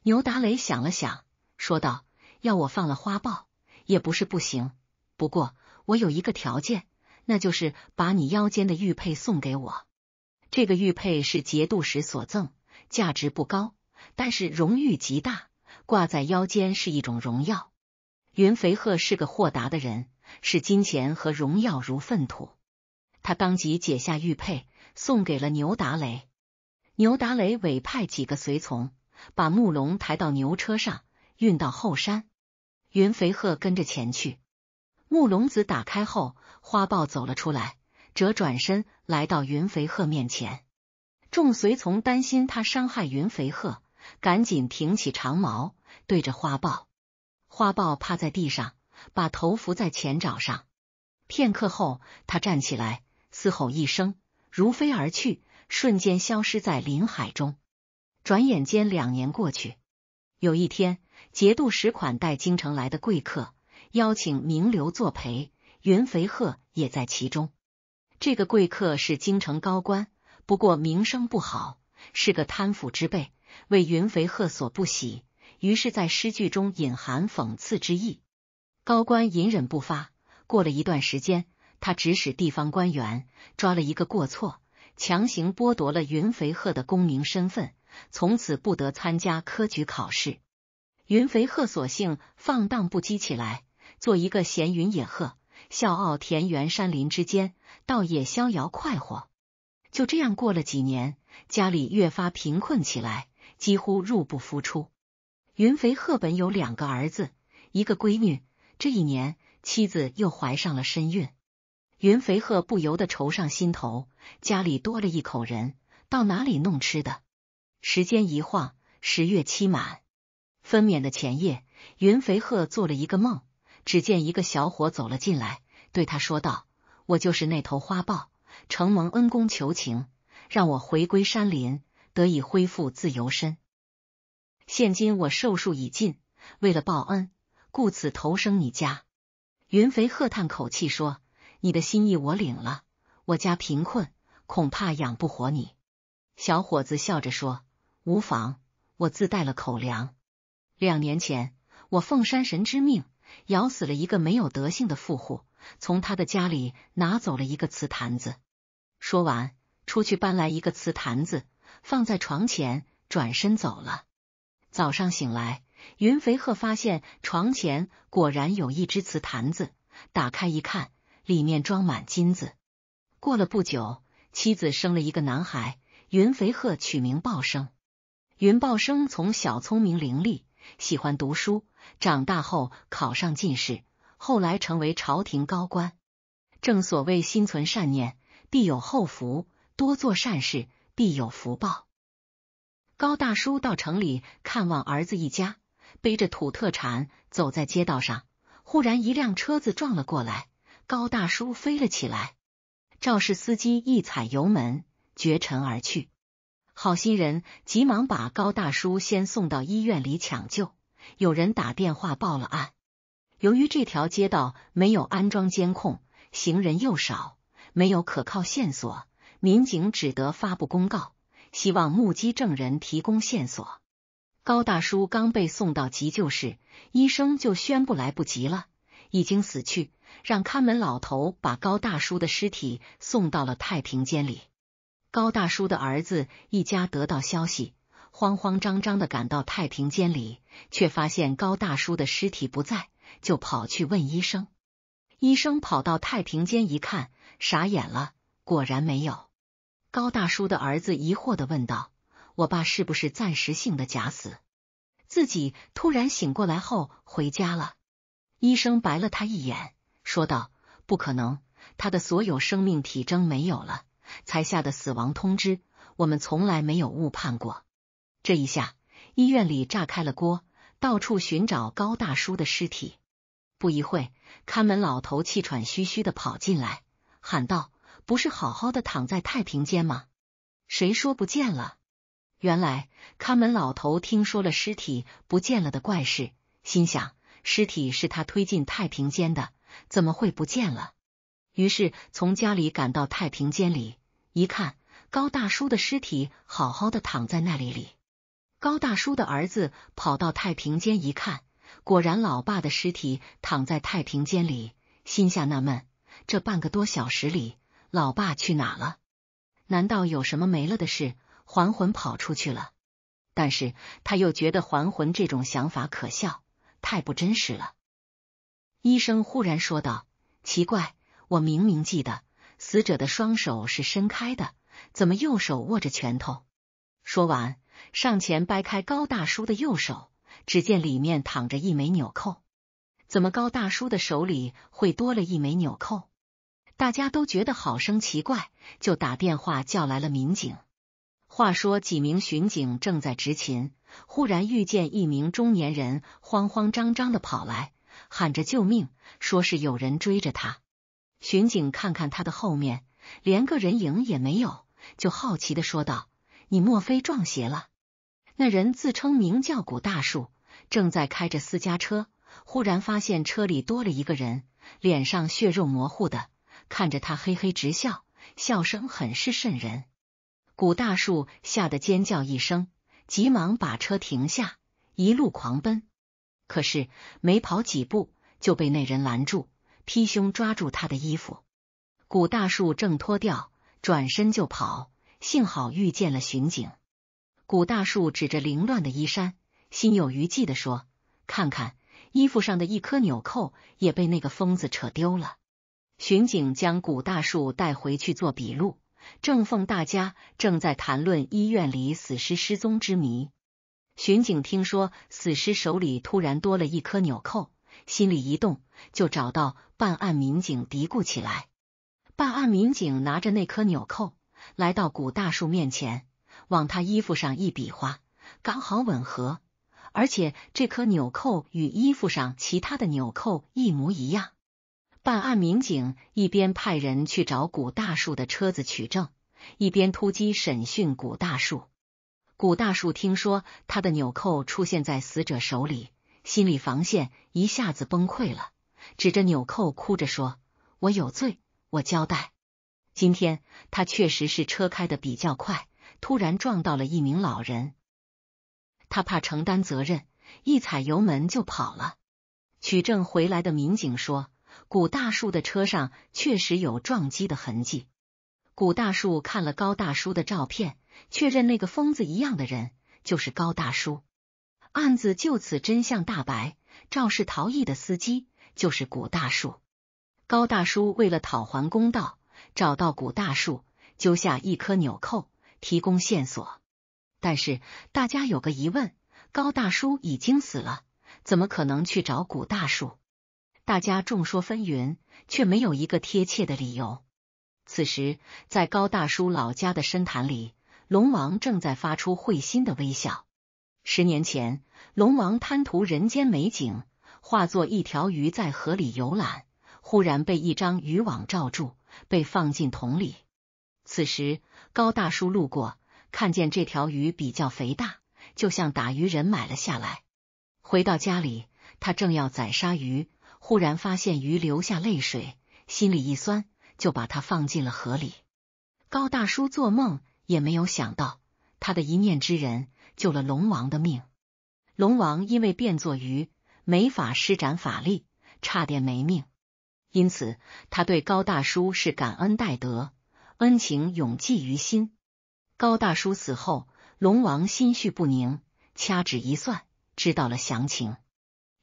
牛达雷想了想，说道：“要我放了花豹，也不是不行，不过我有一个条件，那就是把你腰间的玉佩送给我。”这个玉佩是节度使所赠，价值不高，但是荣誉极大，挂在腰间是一种荣耀。云肥鹤是个豁达的人，视金钱和荣耀如粪土。他当即解下玉佩，送给了牛达雷。牛达雷委派几个随从，把木龙抬到牛车上，运到后山。云肥鹤跟着前去。木笼子打开后，花豹走了出来。则转身来到云肥鹤面前，众随从担心他伤害云肥鹤，赶紧挺起长矛对着花豹。花豹趴在地上，把头伏在前爪上。片刻后，他站起来，嘶吼一声，如飞而去，瞬间消失在林海中。转眼间，两年过去。有一天，节度使款待京城来的贵客，邀请名流作陪，云肥鹤也在其中。这个贵客是京城高官，不过名声不好，是个贪腐之辈，为云飞鹤所不喜。于是，在诗句中隐含讽刺之意。高官隐忍不发，过了一段时间，他指使地方官员抓了一个过错，强行剥夺了云飞鹤的功名身份，从此不得参加科举考试。云飞鹤索性放荡不羁起来，做一个闲云野鹤，笑傲田园山林之间。倒也逍遥快活，就这样过了几年，家里越发贫困起来，几乎入不敷出。云肥鹤本有两个儿子，一个闺女，这一年妻子又怀上了身孕，云肥鹤不由得愁上心头。家里多了一口人，到哪里弄吃的？时间一晃，十月期满，分娩的前夜，云肥鹤做了一个梦，只见一个小伙走了进来，对他说道。我就是那头花豹，承蒙恩公求情，让我回归山林，得以恢复自由身。现今我寿数已尽，为了报恩，故此投生你家。云飞喝叹口气说：“你的心意我领了，我家贫困，恐怕养不活你。”小伙子笑着说：“无妨，我自带了口粮。两年前，我奉山神之命，咬死了一个没有德性的富户。”从他的家里拿走了一个瓷坛子，说完出去搬来一个瓷坛子放在床前，转身走了。早上醒来，云肥鹤发现床前果然有一只瓷坛子，打开一看，里面装满金子。过了不久，妻子生了一个男孩，云肥鹤取名鲍生。云鲍生从小聪明伶俐，喜欢读书，长大后考上进士。后来成为朝廷高官，正所谓心存善念必有后福，多做善事必有福报。高大叔到城里看望儿子一家，背着土特产走在街道上，忽然一辆车子撞了过来，高大叔飞了起来。肇事司机一踩油门，绝尘而去。好心人急忙把高大叔先送到医院里抢救，有人打电话报了案。由于这条街道没有安装监控，行人又少，没有可靠线索，民警只得发布公告，希望目击证人提供线索。高大叔刚被送到急救室，医生就宣布来不及了，已经死去。让看门老头把高大叔的尸体送到了太平间里。高大叔的儿子一家得到消息，慌慌张张的赶到太平间里，却发现高大叔的尸体不在。就跑去问医生，医生跑到太平间一看，傻眼了，果然没有。高大叔的儿子疑惑的问道：“我爸是不是暂时性的假死？自己突然醒过来后回家了？”医生白了他一眼，说道：“不可能，他的所有生命体征没有了，才下的死亡通知。我们从来没有误判过。”这一下，医院里炸开了锅，到处寻找高大叔的尸体。不一会看门老头气喘吁吁的跑进来，喊道：“不是好好的躺在太平间吗？谁说不见了？”原来，看门老头听说了尸体不见了的怪事，心想尸体是他推进太平间的，怎么会不见了？于是从家里赶到太平间里，一看高大叔的尸体好好的躺在那里里。高大叔的儿子跑到太平间一看。果然，老爸的尸体躺在太平间里，心下纳闷：这半个多小时里，老爸去哪了？难道有什么没了的事？还魂跑出去了？但是他又觉得还魂这种想法可笑，太不真实了。医生忽然说道：“奇怪，我明明记得死者的双手是伸开的，怎么右手握着拳头？”说完，上前掰开高大叔的右手。只见里面躺着一枚纽扣，怎么高大叔的手里会多了一枚纽扣？大家都觉得好生奇怪，就打电话叫来了民警。话说几名巡警正在执勤，忽然遇见一名中年人慌慌张张的跑来，喊着救命，说是有人追着他。巡警看看他的后面，连个人影也没有，就好奇的说道：“你莫非撞邪了？”那人自称名叫古大树。正在开着私家车，忽然发现车里多了一个人，脸上血肉模糊的看着他，嘿嘿直笑，笑声很是渗人。古大树吓得尖叫一声，急忙把车停下，一路狂奔。可是没跑几步就被那人拦住，劈胸抓住他的衣服。古大树挣脱掉，转身就跑，幸好遇见了巡警。古大树指着凌乱的衣衫。心有余悸的说：“看看衣服上的一颗纽扣也被那个疯子扯丢了。”巡警将古大树带回去做笔录，正奉大家正在谈论医院里死尸失踪之谜。巡警听说死尸手里突然多了一颗纽扣，心里一动，就找到办案民警嘀咕起来。办案民警拿着那颗纽扣来到古大树面前，往他衣服上一比划，刚好吻合。而且这颗纽扣与衣服上其他的纽扣一模一样。办案民警一边派人去找古大树的车子取证，一边突击审讯古大树。古大树听说他的纽扣出现在死者手里，心里防线一下子崩溃了，指着纽扣哭着说：“我有罪，我交代。今天他确实是车开的比较快，突然撞到了一名老人。”他怕承担责任，一踩油门就跑了。取证回来的民警说，古大树的车上确实有撞击的痕迹。古大树看了高大叔的照片，确认那个疯子一样的人就是高大叔。案子就此真相大白，肇事逃逸的司机就是古大树。高大叔为了讨还公道，找到古大树，揪下一颗纽扣，提供线索。但是大家有个疑问：高大叔已经死了，怎么可能去找古大叔？大家众说纷纭，却没有一个贴切的理由。此时，在高大叔老家的深潭里，龙王正在发出会心的微笑。十年前，龙王贪图人间美景，化作一条鱼在河里游览，忽然被一张渔网罩住，被放进桶里。此时，高大叔路过。看见这条鱼比较肥大，就像打渔人买了下来。回到家里，他正要宰杀鱼，忽然发现鱼流下泪水，心里一酸，就把它放进了河里。高大叔做梦也没有想到，他的一念之仁救了龙王的命。龙王因为变作鱼，没法施展法力，差点没命，因此他对高大叔是感恩戴德，恩情永记于心。高大叔死后，龙王心绪不宁，掐指一算，知道了详情，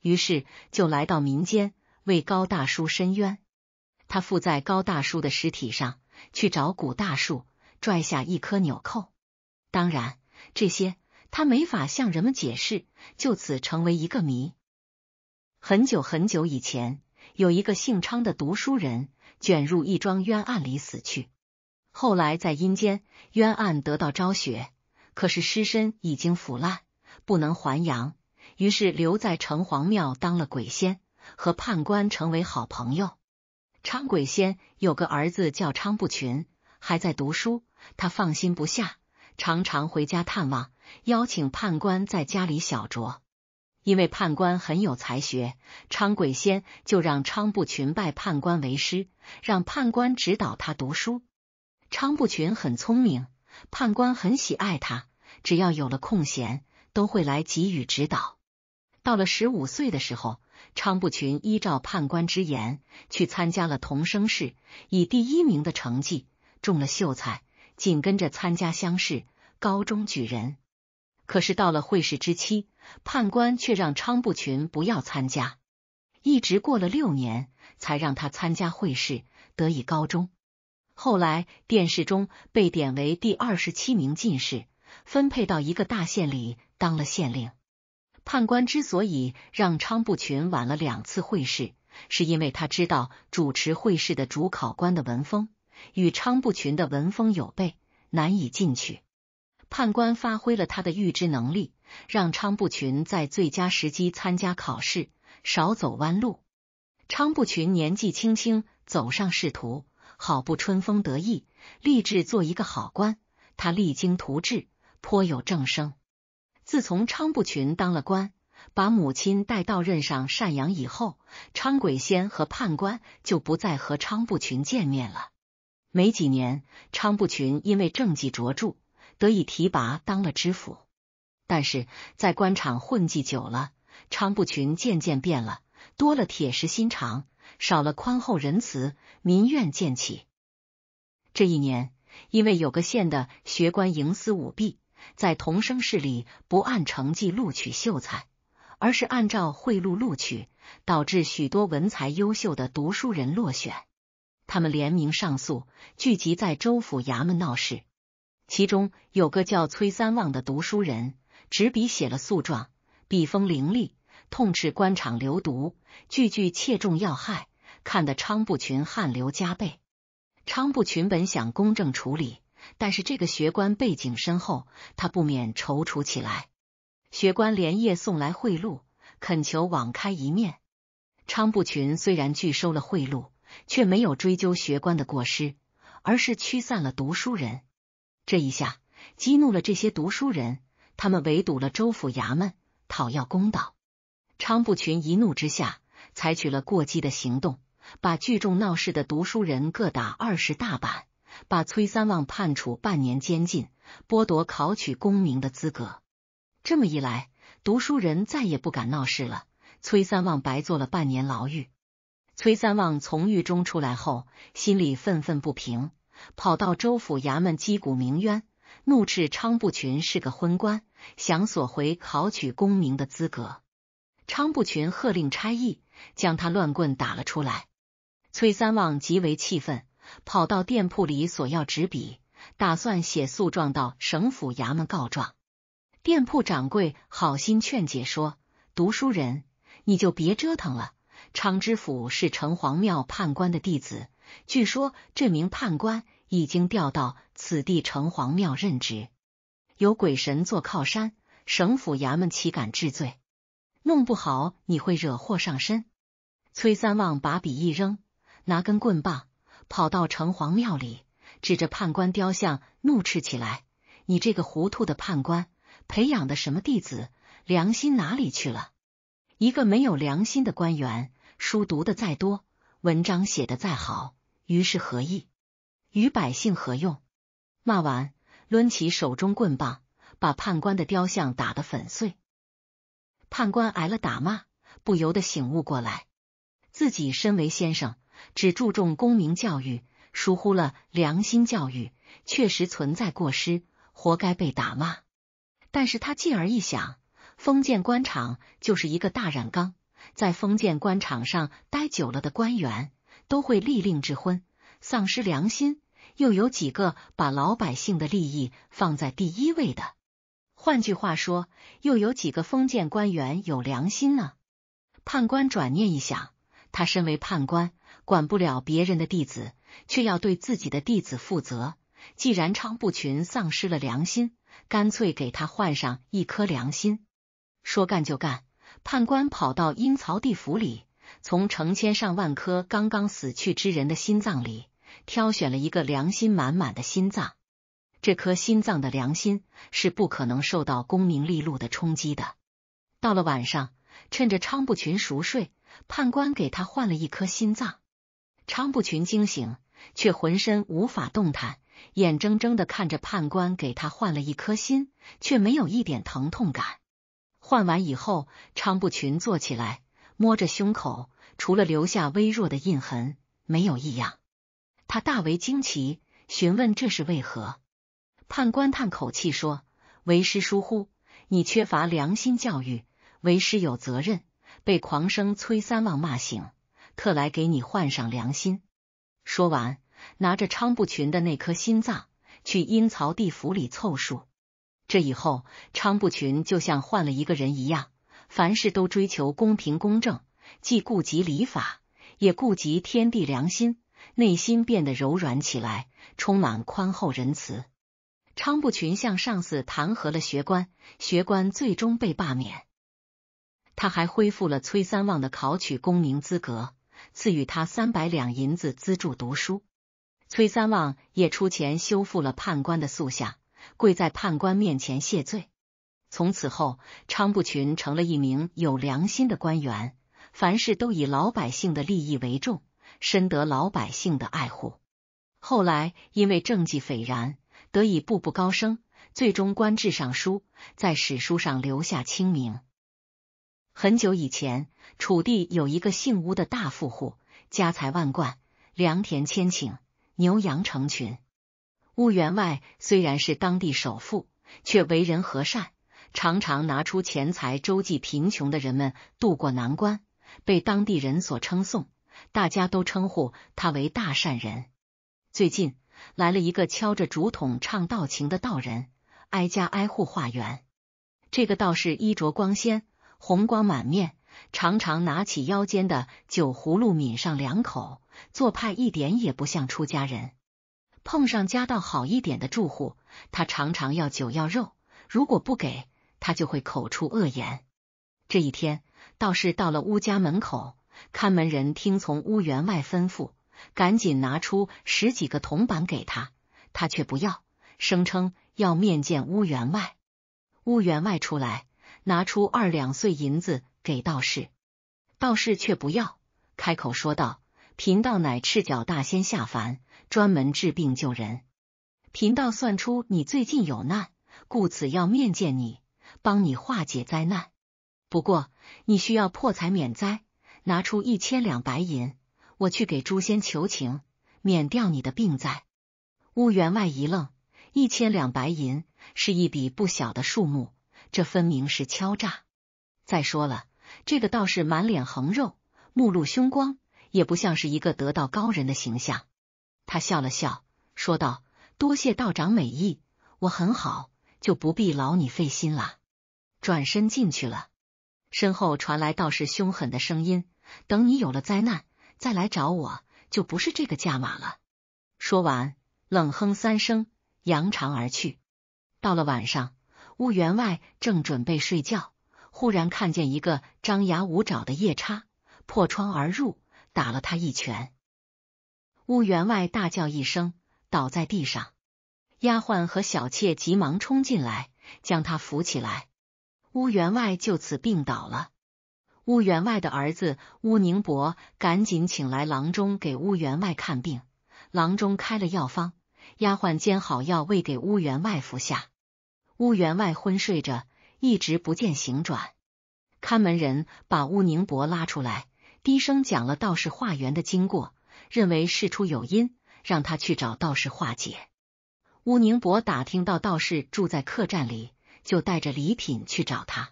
于是就来到民间为高大叔申冤。他附在高大叔的尸体上，去找古大树，拽下一颗纽扣。当然，这些他没法向人们解释，就此成为一个谜。很久很久以前，有一个姓昌的读书人，卷入一桩冤案里死去。后来在阴间冤案得到昭雪，可是尸身已经腐烂，不能还阳，于是留在城隍庙当了鬼仙，和判官成为好朋友。昌鬼仙有个儿子叫昌不群，还在读书，他放心不下，常常回家探望，邀请判官在家里小酌。因为判官很有才学，昌鬼仙就让昌不群拜判官为师，让判官指导他读书。昌布群很聪明，判官很喜爱他，只要有了空闲，都会来给予指导。到了十五岁的时候，昌布群依照判官之言去参加了童生试，以第一名的成绩中了秀才，紧跟着参加乡试，高中举人。可是到了会试之期，判官却让昌布群不要参加，一直过了六年，才让他参加会试，得以高中。后来，殿试中被点为第二十七名进士，分配到一个大县里当了县令。判官之所以让昌布群晚了两次会试，是因为他知道主持会试的主考官的文风与昌布群的文风有悖，难以进去。判官发挥了他的预知能力，让昌布群在最佳时机参加考试，少走弯路。昌布群年纪轻轻走上仕途。好不春风得意，立志做一个好官。他励精图治，颇有正声。自从昌不群当了官，把母亲带到任上赡养以后，昌鬼仙和判官就不再和昌不群见面了。没几年，昌不群因为政绩卓著，得以提拔当了知府。但是在官场混迹久了，昌不群渐渐变了，多了铁石心肠。少了宽厚仁慈，民怨渐起。这一年，因为有个县的学官营私舞弊，在同生试里不按成绩录取秀才，而是按照贿赂录取，导致许多文才优秀的读书人落选。他们联名上诉，聚集在州府衙门闹事。其中有个叫崔三旺的读书人，执笔写了诉状，笔锋凌厉。痛斥官场流毒，句句切中要害，看得昌布群汗流浃背。昌布群本想公正处理，但是这个学官背景深厚，他不免踌躇起来。学官连夜送来贿赂，恳求网开一面。昌布群虽然拒收了贿赂，却没有追究学官的过失，而是驱散了读书人。这一下激怒了这些读书人，他们围堵了州府衙门，讨要公道。昌布群一怒之下，采取了过激的行动，把聚众闹事的读书人各打二十大板，把崔三旺判处半年监禁，剥夺考取功名的资格。这么一来，读书人再也不敢闹事了。崔三旺白坐了半年牢狱。崔三旺从狱中出来后，心里愤愤不平，跑到州府衙门击鼓鸣冤，怒斥昌布群是个昏官，想索回考取功名的资格。昌不群喝令差役，将他乱棍打了出来。崔三旺极为气愤，跑到店铺里索要纸笔，打算写诉状到省府衙门告状。店铺掌柜好心劝解说：“读书人，你就别折腾了。昌知府是城隍庙判官的弟子，据说这名判官已经调到此地城隍庙任职，有鬼神做靠山，省府衙门岂敢治罪？”弄不好你会惹祸上身。崔三旺把笔一扔，拿根棍棒跑到城隍庙里，指着判官雕像怒斥起来：“你这个糊涂的判官，培养的什么弟子？良心哪里去了？一个没有良心的官员，书读的再多，文章写的再好，于事何益？与百姓何用？”骂完，抡起手中棍棒，把判官的雕像打得粉碎。判官挨了打骂，不由得醒悟过来，自己身为先生，只注重功名教育，疏忽了良心教育，确实存在过失，活该被打骂。但是他继而一想，封建官场就是一个大染缸，在封建官场上待久了的官员，都会利令之昏，丧失良心。又有几个把老百姓的利益放在第一位的？换句话说，又有几个封建官员有良心呢？判官转念一想，他身为判官，管不了别人的弟子，却要对自己的弟子负责。既然昌不群丧失了良心，干脆给他换上一颗良心。说干就干，判官跑到阴曹地府里，从成千上万颗刚刚死去之人的心脏里，挑选了一个良心满满的心脏。这颗心脏的良心是不可能受到功名利禄的冲击的。到了晚上，趁着昌布群熟睡，判官给他换了一颗心脏。昌布群惊醒，却浑身无法动弹，眼睁睁的看着判官给他换了一颗心，却没有一点疼痛感。换完以后，昌布群坐起来，摸着胸口，除了留下微弱的印痕，没有异样。他大为惊奇，询问这是为何。判官叹口气说：“为师疏忽，你缺乏良心教育，为师有责任。被狂生崔三旺骂醒，特来给你换上良心。”说完，拿着昌布群的那颗心脏去阴曹地府里凑数。这以后，昌布群就像换了一个人一样，凡事都追求公平公正，既顾及礼法，也顾及天地良心，内心变得柔软起来，充满宽厚仁慈。昌布群向上司弹劾了学官，学官最终被罢免。他还恢复了崔三旺的考取功名资格，赐予他三百两银子资助读书。崔三旺也出钱修复了判官的塑像，跪在判官面前谢罪。从此后，昌布群成了一名有良心的官员，凡事都以老百姓的利益为重，深得老百姓的爱护。后来，因为政绩斐然。得以步步高升，最终官至尚书，在史书上留下清名。很久以前，楚地有一个姓巫的大富户，家财万贯，良田千顷，牛羊成群。巫员外虽然是当地首富，却为人和善，常常拿出钱财周济贫穷的人们渡过难关，被当地人所称颂，大家都称呼他为大善人。最近。来了一个敲着竹筒唱道情的道人，挨家挨户化缘。这个道士衣着光鲜，红光满面，常常拿起腰间的酒葫芦抿上两口，做派一点也不像出家人。碰上家道好一点的住户，他常常要酒要肉，如果不给他，就会口出恶言。这一天，道士到了乌家门口，看门人听从屋员外吩咐。赶紧拿出十几个铜板给他，他却不要，声称要面见乌员外。乌员外出来，拿出二两碎银子给道士，道士却不要，开口说道：“贫道乃赤脚大仙下凡，专门治病救人。贫道算出你最近有难，故此要面见你，帮你化解灾难。不过你需要破财免灾，拿出一千两白银。”我去给诛仙求情，免掉你的病灾。乌员外一愣，一千两白银是一笔不小的数目，这分明是敲诈。再说了，这个道士满脸横肉，目露凶光，也不像是一个得道高人的形象。他笑了笑，说道：“多谢道长美意，我很好，就不必劳你费心了。”转身进去了，身后传来道士凶狠的声音：“等你有了灾难。”再来找我，就不是这个价码了。说完，冷哼三声，扬长而去。到了晚上，屋员外正准备睡觉，忽然看见一个张牙舞爪的夜叉破窗而入，打了他一拳。屋员外大叫一声，倒在地上。丫鬟和小妾急忙冲进来，将他扶起来。屋员外就此病倒了。乌员外的儿子乌宁伯赶紧请来郎中给乌员外看病，郎中开了药方，丫鬟煎好药喂给乌员外服下。乌员外昏睡着，一直不见醒转。看门人把乌宁伯拉出来，低声讲了道士化缘的经过，认为事出有因，让他去找道士化解。乌宁伯打听到道士住在客栈里，就带着礼品去找他。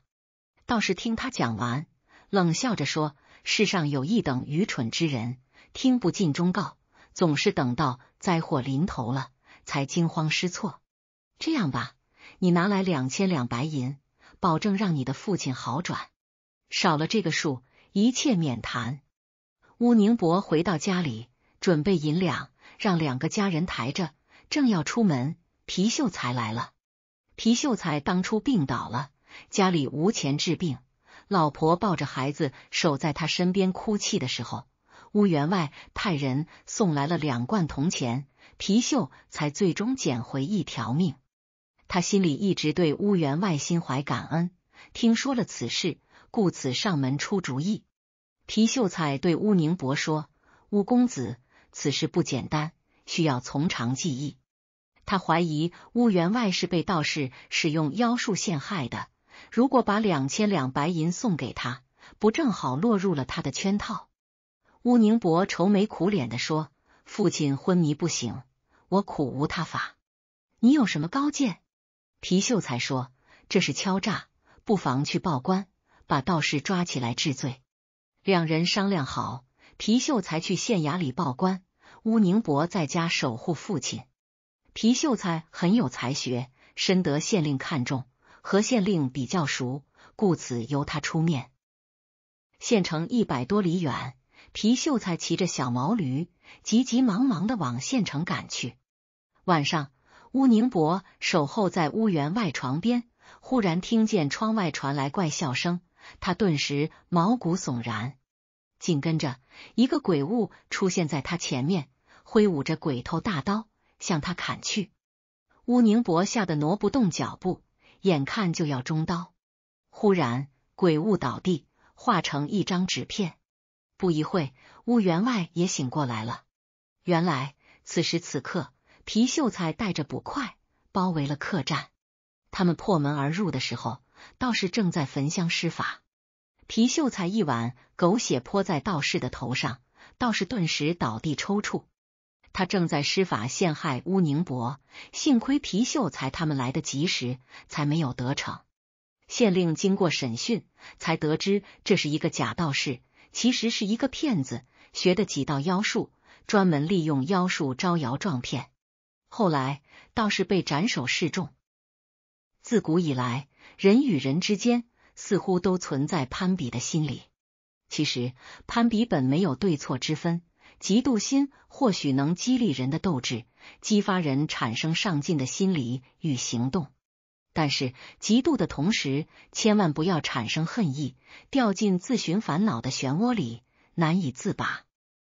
道士听他讲完。冷笑着说：“世上有一等愚蠢之人，听不进忠告，总是等到灾祸临头了才惊慌失措。这样吧，你拿来两千两白银，保证让你的父亲好转。少了这个数，一切免谈。”乌宁伯回到家里，准备银两，让两个家人抬着，正要出门，皮秀才来了。皮秀才当初病倒了，家里无钱治病。老婆抱着孩子守在他身边哭泣的时候，乌员外派人送来了两罐铜钱，皮秀才最终捡回一条命。他心里一直对乌员外心怀感恩，听说了此事，故此上门出主意。皮秀才对乌宁伯说：“乌公子，此事不简单，需要从长计议。他怀疑乌员外是被道士使用妖术陷害的。”如果把两千两白银送给他，不正好落入了他的圈套？乌宁伯愁眉苦脸的说：“父亲昏迷不醒，我苦无他法。你有什么高见？”皮秀才说：“这是敲诈，不妨去报官，把道士抓起来治罪。”两人商量好，皮秀才去县衙里报官，乌宁伯在家守护父亲。皮秀才很有才学，深得县令看重。和县令比较熟，故此由他出面。县城一百多里远，皮秀才骑着小毛驴，急急忙忙的往县城赶去。晚上，乌宁伯守候在屋园外床边，忽然听见窗外传来怪笑声，他顿时毛骨悚然。紧跟着，一个鬼物出现在他前面，挥舞着鬼头大刀向他砍去。乌宁伯吓得挪不动脚步。眼看就要中刀，忽然鬼物倒地，化成一张纸片。不一会儿，员外也醒过来了。原来此时此刻，皮秀才带着捕快包围了客栈。他们破门而入的时候，道士正在焚香施法。皮秀才一碗狗血泼在道士的头上，道士顿时倒地抽搐。他正在施法陷害乌宁伯，幸亏皮秀才他们来得及时，才没有得逞。县令经过审讯，才得知这是一个假道士，其实是一个骗子，学的几道妖术，专门利用妖术招摇撞骗。后来道士被斩首示众。自古以来，人与人之间似乎都存在攀比的心理，其实攀比本没有对错之分。嫉妒心或许能激励人的斗志，激发人产生上进的心理与行动。但是，嫉妒的同时，千万不要产生恨意，掉进自寻烦恼的漩涡里，难以自拔。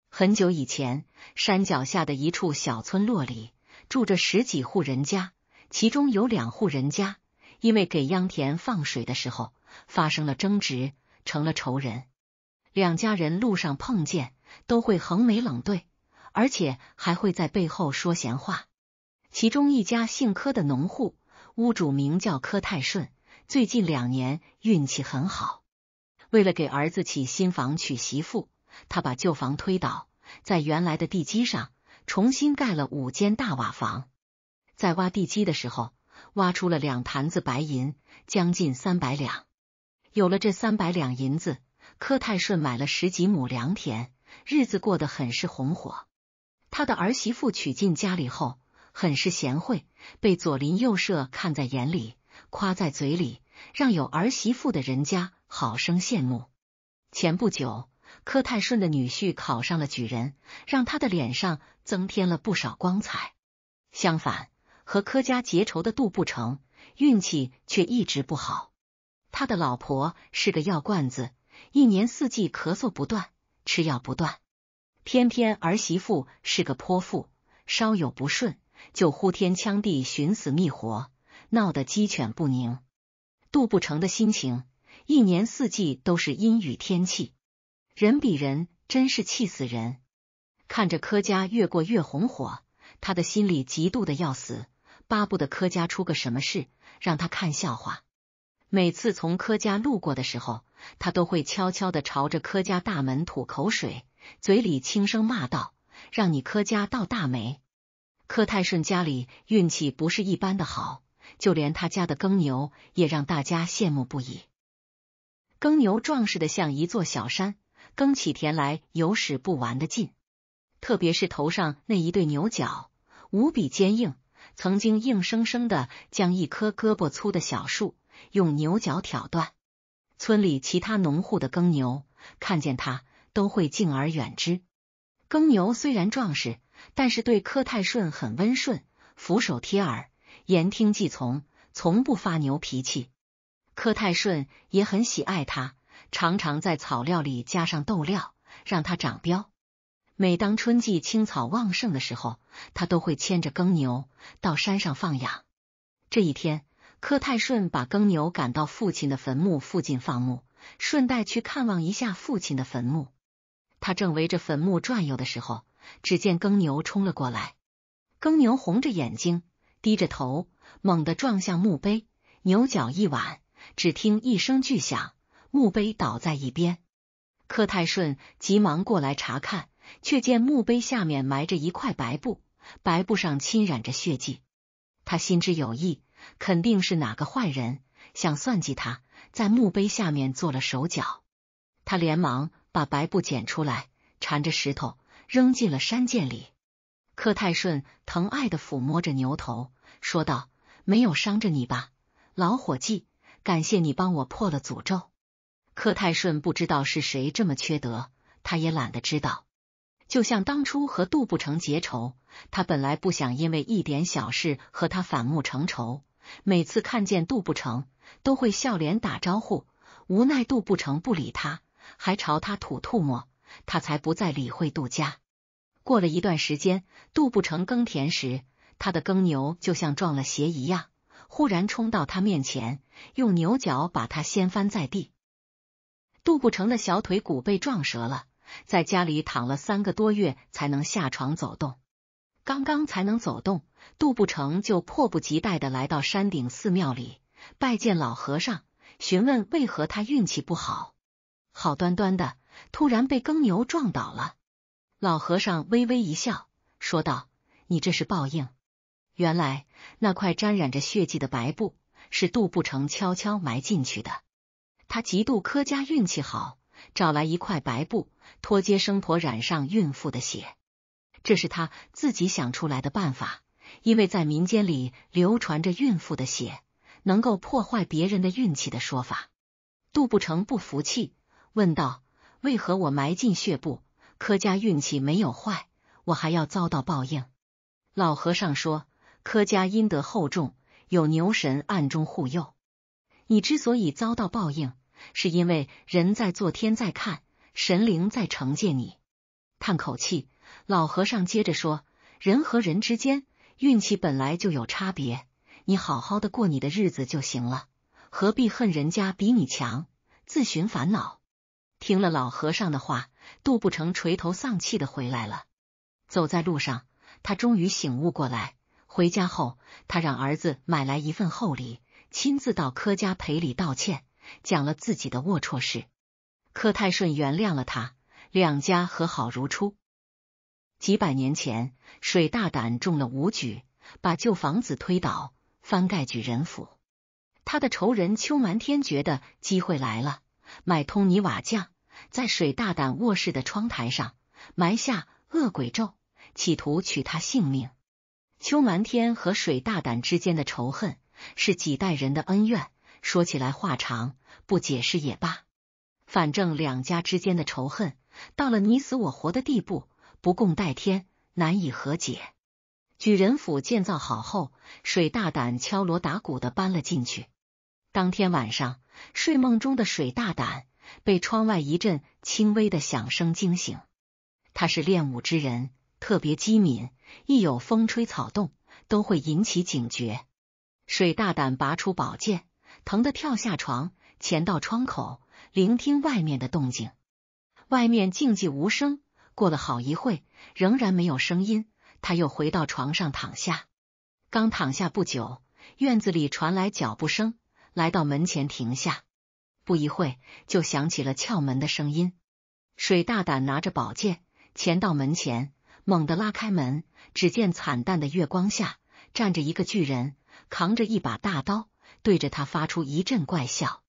很久以前，山脚下的一处小村落里住着十几户人家，其中有两户人家因为给秧田放水的时候发生了争执，成了仇人。两家人路上碰见。都会横眉冷对，而且还会在背后说闲话。其中一家姓柯的农户，屋主名叫柯太顺，最近两年运气很好。为了给儿子起新房娶媳妇，他把旧房推倒，在原来的地基上重新盖了五间大瓦房。在挖地基的时候，挖出了两坛子白银，将近三百两。有了这三百两银子，柯泰顺买了十几亩良田。日子过得很是红火，他的儿媳妇娶进家里后，很是贤惠，被左邻右舍看在眼里，夸在嘴里，让有儿媳妇的人家好生羡慕。前不久，柯太顺的女婿考上了举人，让他的脸上增添了不少光彩。相反，和柯家结仇的杜不成运气却一直不好，他的老婆是个药罐子，一年四季咳嗽不断。吃药不断，偏偏儿媳妇是个泼妇，稍有不顺就呼天抢地寻死觅活，闹得鸡犬不宁。杜不成的心情一年四季都是阴雨天气，人比人真是气死人。看着柯家越过越红火，他的心里嫉妒的要死，巴不得柯家出个什么事让他看笑话。每次从柯家路过的时候。他都会悄悄的朝着柯家大门吐口水，嘴里轻声骂道：“让你柯家倒大霉。”柯太顺家里运气不是一般的好，就连他家的耕牛也让大家羡慕不已。耕牛壮实的像一座小山，耕起田来有使不完的劲。特别是头上那一对牛角，无比坚硬，曾经硬生生的将一棵胳膊粗的小树用牛角挑断。村里其他农户的耕牛看见他都会敬而远之。耕牛虽然壮实，但是对柯太顺很温顺，俯首贴耳，言听计从，从不发牛脾气。柯太顺也很喜爱他，常常在草料里加上豆料，让它长膘。每当春季青草旺盛的时候，他都会牵着耕牛到山上放养。这一天。柯太顺把耕牛赶到父亲的坟墓附近放牧，顺带去看望一下父亲的坟墓。他正围着坟墓转悠的时候，只见耕牛冲了过来。耕牛红着眼睛，低着头，猛地撞向墓碑，牛角一挽，只听一声巨响，墓碑倒在一边。柯太顺急忙过来查看，却见墓碑下面埋着一块白布，白布上浸染着血迹。他心知有异。肯定是哪个坏人想算计他，在墓碑下面做了手脚。他连忙把白布剪出来，缠着石头扔进了山涧里。柯太顺疼爱的抚摸着牛头，说道：“没有伤着你吧，老伙计？感谢你帮我破了诅咒。”柯太顺不知道是谁这么缺德，他也懒得知道。就像当初和杜不成结仇，他本来不想因为一点小事和他反目成仇。每次看见杜不成，都会笑脸打招呼。无奈杜不成不理他，还朝他吐吐沫，他才不再理会杜家。过了一段时间，杜不成耕田时，他的耕牛就像撞了邪一样，忽然冲到他面前，用牛角把他掀翻在地。杜不成的小腿骨被撞折了，在家里躺了三个多月，才能下床走动。刚刚才能走动，杜不成就迫不及待地来到山顶寺庙里拜见老和尚，询问为何他运气不好，好端端的突然被耕牛撞倒了。老和尚微微一笑，说道：“你这是报应。原来那块沾染着血迹的白布是杜不成悄悄埋进去的。他嫉妒柯家运气好，找来一块白布，脱接生婆染上孕妇的血。”这是他自己想出来的办法，因为在民间里流传着孕妇的血能够破坏别人的运气的说法。杜不成不服气，问道：“为何我埋进血布，柯家运气没有坏，我还要遭到报应？”老和尚说：“柯家阴德厚重，有牛神暗中护佑。你之所以遭到报应，是因为人在做，天在看，神灵在惩戒你。”叹口气。老和尚接着说：“人和人之间运气本来就有差别，你好好的过你的日子就行了，何必恨人家比你强，自寻烦恼。”听了老和尚的话，杜不成垂头丧气的回来了。走在路上，他终于醒悟过来。回家后，他让儿子买来一份厚礼，亲自到柯家赔礼道歉，讲了自己的龌龊事。柯太顺原谅了他，两家和好如初。几百年前，水大胆中了武举，把旧房子推倒，翻盖举人府。他的仇人邱瞒天觉得机会来了，买通泥瓦匠，在水大胆卧室的窗台上埋下恶鬼咒，企图取他性命。邱瞒天和水大胆之间的仇恨是几代人的恩怨，说起来话长，不解释也罢。反正两家之间的仇恨到了你死我活的地步。不共戴天，难以和解。举人府建造好后，水大胆敲锣打鼓的搬了进去。当天晚上，睡梦中的水大胆被窗外一阵轻微的响声惊醒。他是练武之人，特别机敏，一有风吹草动都会引起警觉。水大胆拔出宝剑，疼得跳下床，潜到窗口聆听外面的动静。外面静寂无声。过了好一会仍然没有声音。他又回到床上躺下。刚躺下不久，院子里传来脚步声，来到门前停下。不一会就响起了撬门的声音。水大胆拿着宝剑，前到门前，猛地拉开门。只见惨淡的月光下站着一个巨人，扛着一把大刀，对着他发出一阵怪笑。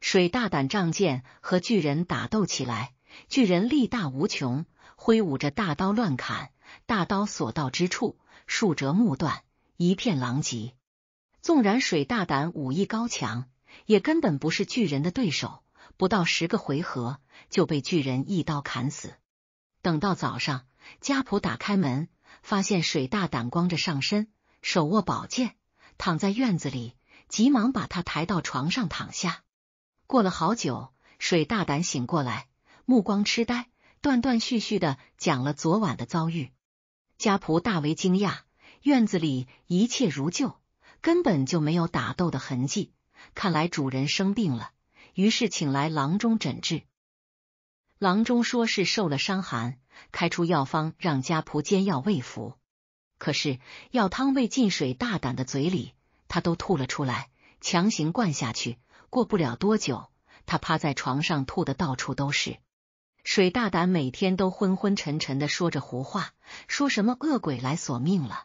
水大胆仗剑和巨人打斗起来，巨人力大无穷。挥舞着大刀乱砍，大刀所到之处，树折木断，一片狼藉。纵然水大胆武艺高强，也根本不是巨人的对手，不到十个回合就被巨人一刀砍死。等到早上，家仆打开门，发现水大胆光着上身，手握宝剑，躺在院子里，急忙把他抬到床上躺下。过了好久，水大胆醒过来，目光痴呆。断断续续的讲了昨晚的遭遇，家仆大为惊讶。院子里一切如旧，根本就没有打斗的痕迹。看来主人生病了，于是请来郎中诊治。郎中说是受了伤寒，开出药方让家仆煎药喂服。可是药汤未进水，大胆的嘴里他都吐了出来，强行灌下去。过不了多久，他趴在床上吐的到处都是。水大胆每天都昏昏沉沉的，说着胡话，说什么恶鬼来索命了。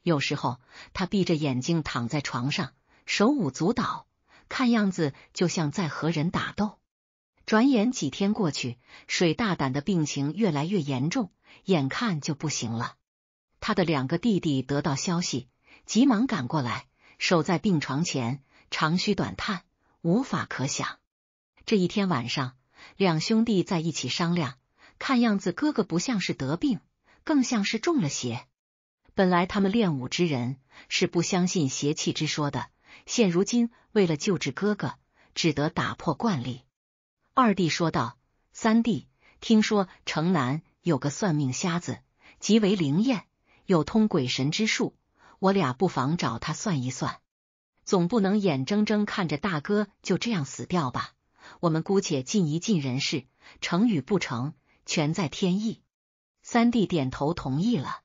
有时候他闭着眼睛躺在床上，手舞足蹈，看样子就像在和人打斗。转眼几天过去，水大胆的病情越来越严重，眼看就不行了。他的两个弟弟得到消息，急忙赶过来，守在病床前，长吁短叹，无法可想。这一天晚上。两兄弟在一起商量，看样子哥哥不像是得病，更像是中了邪。本来他们练武之人是不相信邪气之说的，现如今为了救治哥哥，只得打破惯例。二弟说道：“三弟，听说城南有个算命瞎子，极为灵验，有通鬼神之术，我俩不妨找他算一算，总不能眼睁睁看着大哥就这样死掉吧。”我们姑且尽一尽人事，成与不成，全在天意。三弟点头同意了。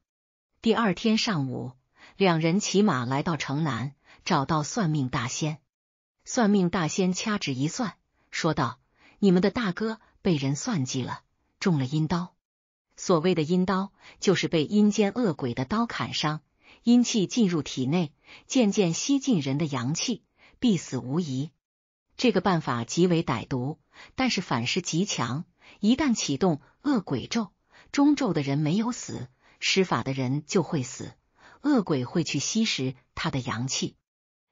第二天上午，两人骑马来到城南，找到算命大仙。算命大仙掐指一算，说道：“你们的大哥被人算计了，中了阴刀。所谓的阴刀，就是被阴间恶鬼的刀砍伤，阴气进入体内，渐渐吸进人的阳气，必死无疑。”这个办法极为歹毒，但是反噬极强。一旦启动恶鬼咒中咒的人没有死，施法的人就会死。恶鬼会去吸食他的阳气。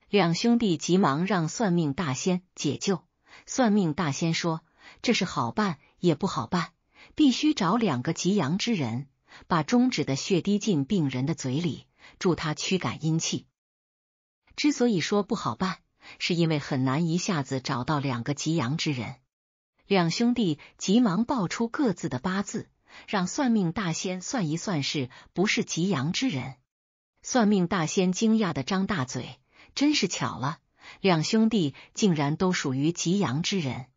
两兄弟急忙让算命大仙解救。算命大仙说：“这事好办也不好办，必须找两个极阳之人，把中指的血滴进病人的嘴里，助他驱赶阴气。”之所以说不好办。是因为很难一下子找到两个吉阳之人，两兄弟急忙报出各自的八字，让算命大仙算一算是不是吉阳之人。算命大仙惊讶的张大嘴，真是巧了，两兄弟竟然都属于吉阳之人。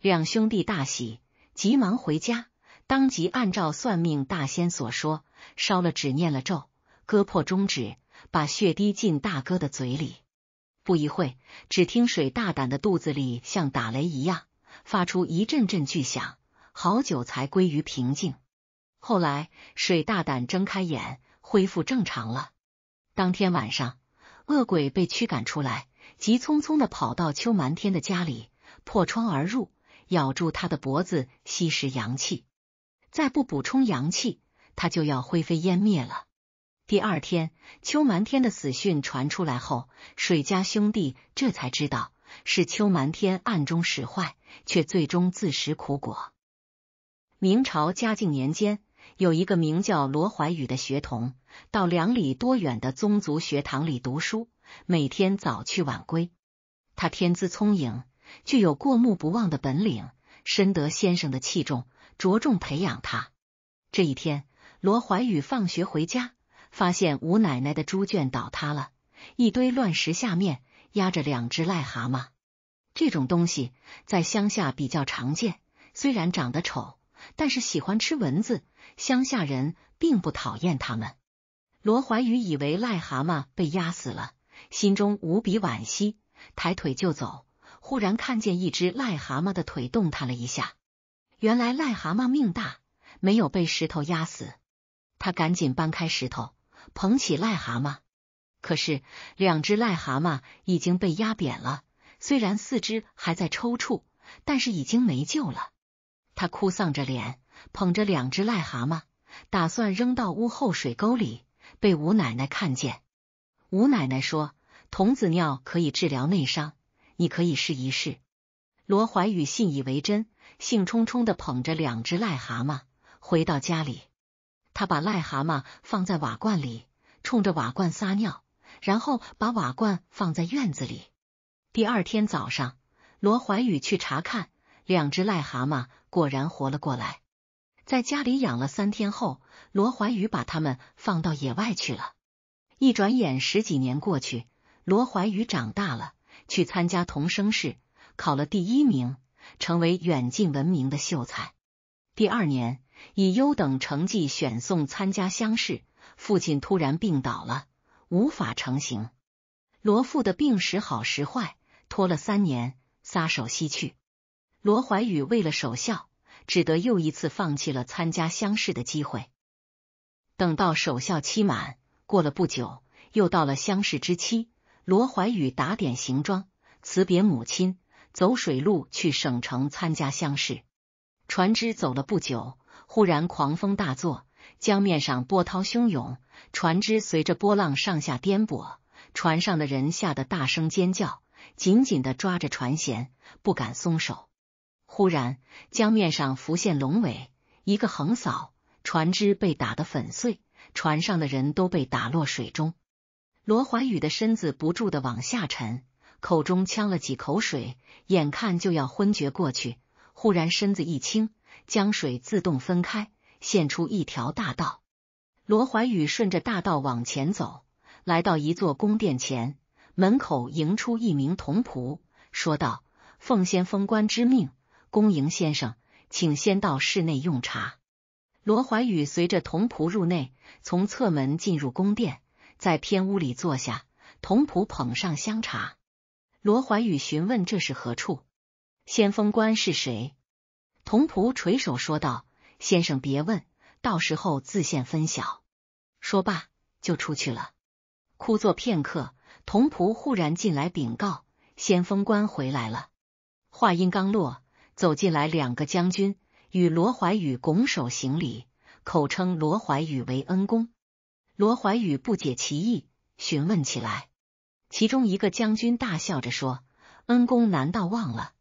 两兄弟大喜，急忙回家，当即按照算命大仙所说，烧了纸，念了咒，割破中指，把血滴进大哥的嘴里。不一会只听水大胆的肚子里像打雷一样发出一阵阵巨响，好久才归于平静。后来，水大胆睁开眼，恢复正常了。当天晚上，恶鬼被驱赶出来，急匆匆的跑到邱蛮天的家里，破窗而入，咬住他的脖子吸食阳气。再不补充阳气，他就要灰飞烟灭了。第二天，邱蛮天的死讯传出来后，水家兄弟这才知道是邱蛮天暗中使坏，却最终自食苦果。明朝嘉靖年间，有一个名叫罗怀宇的学童，到两里多远的宗族学堂里读书，每天早去晚归。他天资聪颖，具有过目不忘的本领，深得先生的器重，着重培养他。这一天，罗怀宇放学回家。发现吴奶奶的猪圈倒塌了，一堆乱石下面压着两只癞蛤蟆。这种东西在乡下比较常见，虽然长得丑，但是喜欢吃蚊子，乡下人并不讨厌它们。罗怀宇以为癞蛤蟆被压死了，心中无比惋惜，抬腿就走。忽然看见一只癞蛤蟆的腿动弹了一下，原来癞蛤蟆命大，没有被石头压死。他赶紧搬开石头。捧起癞蛤蟆，可是两只癞蛤蟆已经被压扁了，虽然四肢还在抽搐，但是已经没救了。他哭丧着脸，捧着两只癞蛤蟆，打算扔到屋后水沟里，被吴奶奶看见。吴奶奶说：“童子尿可以治疗内伤，你可以试一试。”罗怀宇信以为真，兴冲冲的捧着两只癞蛤蟆回到家里。他把癞蛤蟆放在瓦罐里，冲着瓦罐撒尿，然后把瓦罐放在院子里。第二天早上，罗怀宇去查看，两只癞蛤蟆果然活了过来。在家里养了三天后，罗怀宇把它们放到野外去了。一转眼，十几年过去，罗怀宇长大了，去参加童生试，考了第一名，成为远近闻名的秀才。第二年。以优等成绩选送参加乡试，父亲突然病倒了，无法成行。罗父的病时好时坏，拖了三年，撒手西去。罗怀宇为了守孝，只得又一次放弃了参加乡试的机会。等到守孝期满，过了不久，又到了乡试之期。罗怀宇打点行装，辞别母亲，走水路去省城参加乡试。船只走了不久。忽然狂风大作，江面上波涛汹涌，船只随着波浪上下颠簸，船上的人吓得大声尖叫，紧紧的抓着船舷，不敢松手。忽然，江面上浮现龙尾，一个横扫，船只被打得粉碎，船上的人都被打落水中。罗怀宇的身子不住的往下沉，口中呛了几口水，眼看就要昏厥过去，忽然身子一轻。江水自动分开，现出一条大道。罗怀宇顺着大道往前走，来到一座宫殿前，门口迎出一名童仆，说道：“奉先锋官之命，恭迎先生，请先到室内用茶。”罗怀宇随着童仆入内，从侧门进入宫殿，在偏屋里坐下。童仆捧上香茶，罗怀宇询问：“这是何处？先锋官是谁？”童仆垂首说道：“先生别问，到时候自现分晓。”说罢就出去了。枯坐片刻，童仆忽然进来禀告：“先锋官回来了。”话音刚落，走进来两个将军，与罗怀宇拱手行礼，口称罗怀宇为恩公。罗怀宇不解其意，询问起来。其中一个将军大笑着说：“恩公难道忘了？”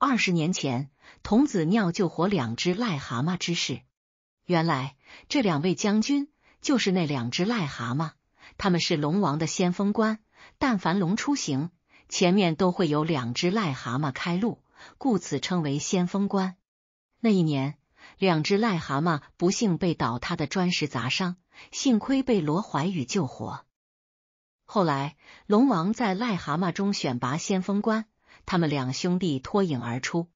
二十年前，童子尿救活两只癞蛤蟆之事，原来这两位将军就是那两只癞蛤蟆，他们是龙王的先锋官。但凡龙出行，前面都会有两只癞蛤蟆开路，故此称为先锋官。那一年，两只癞蛤蟆不幸被倒塌的砖石砸伤，幸亏被罗怀宇救活。后来，龙王在癞蛤蟆中选拔先锋官。他们两兄弟脱颖而出。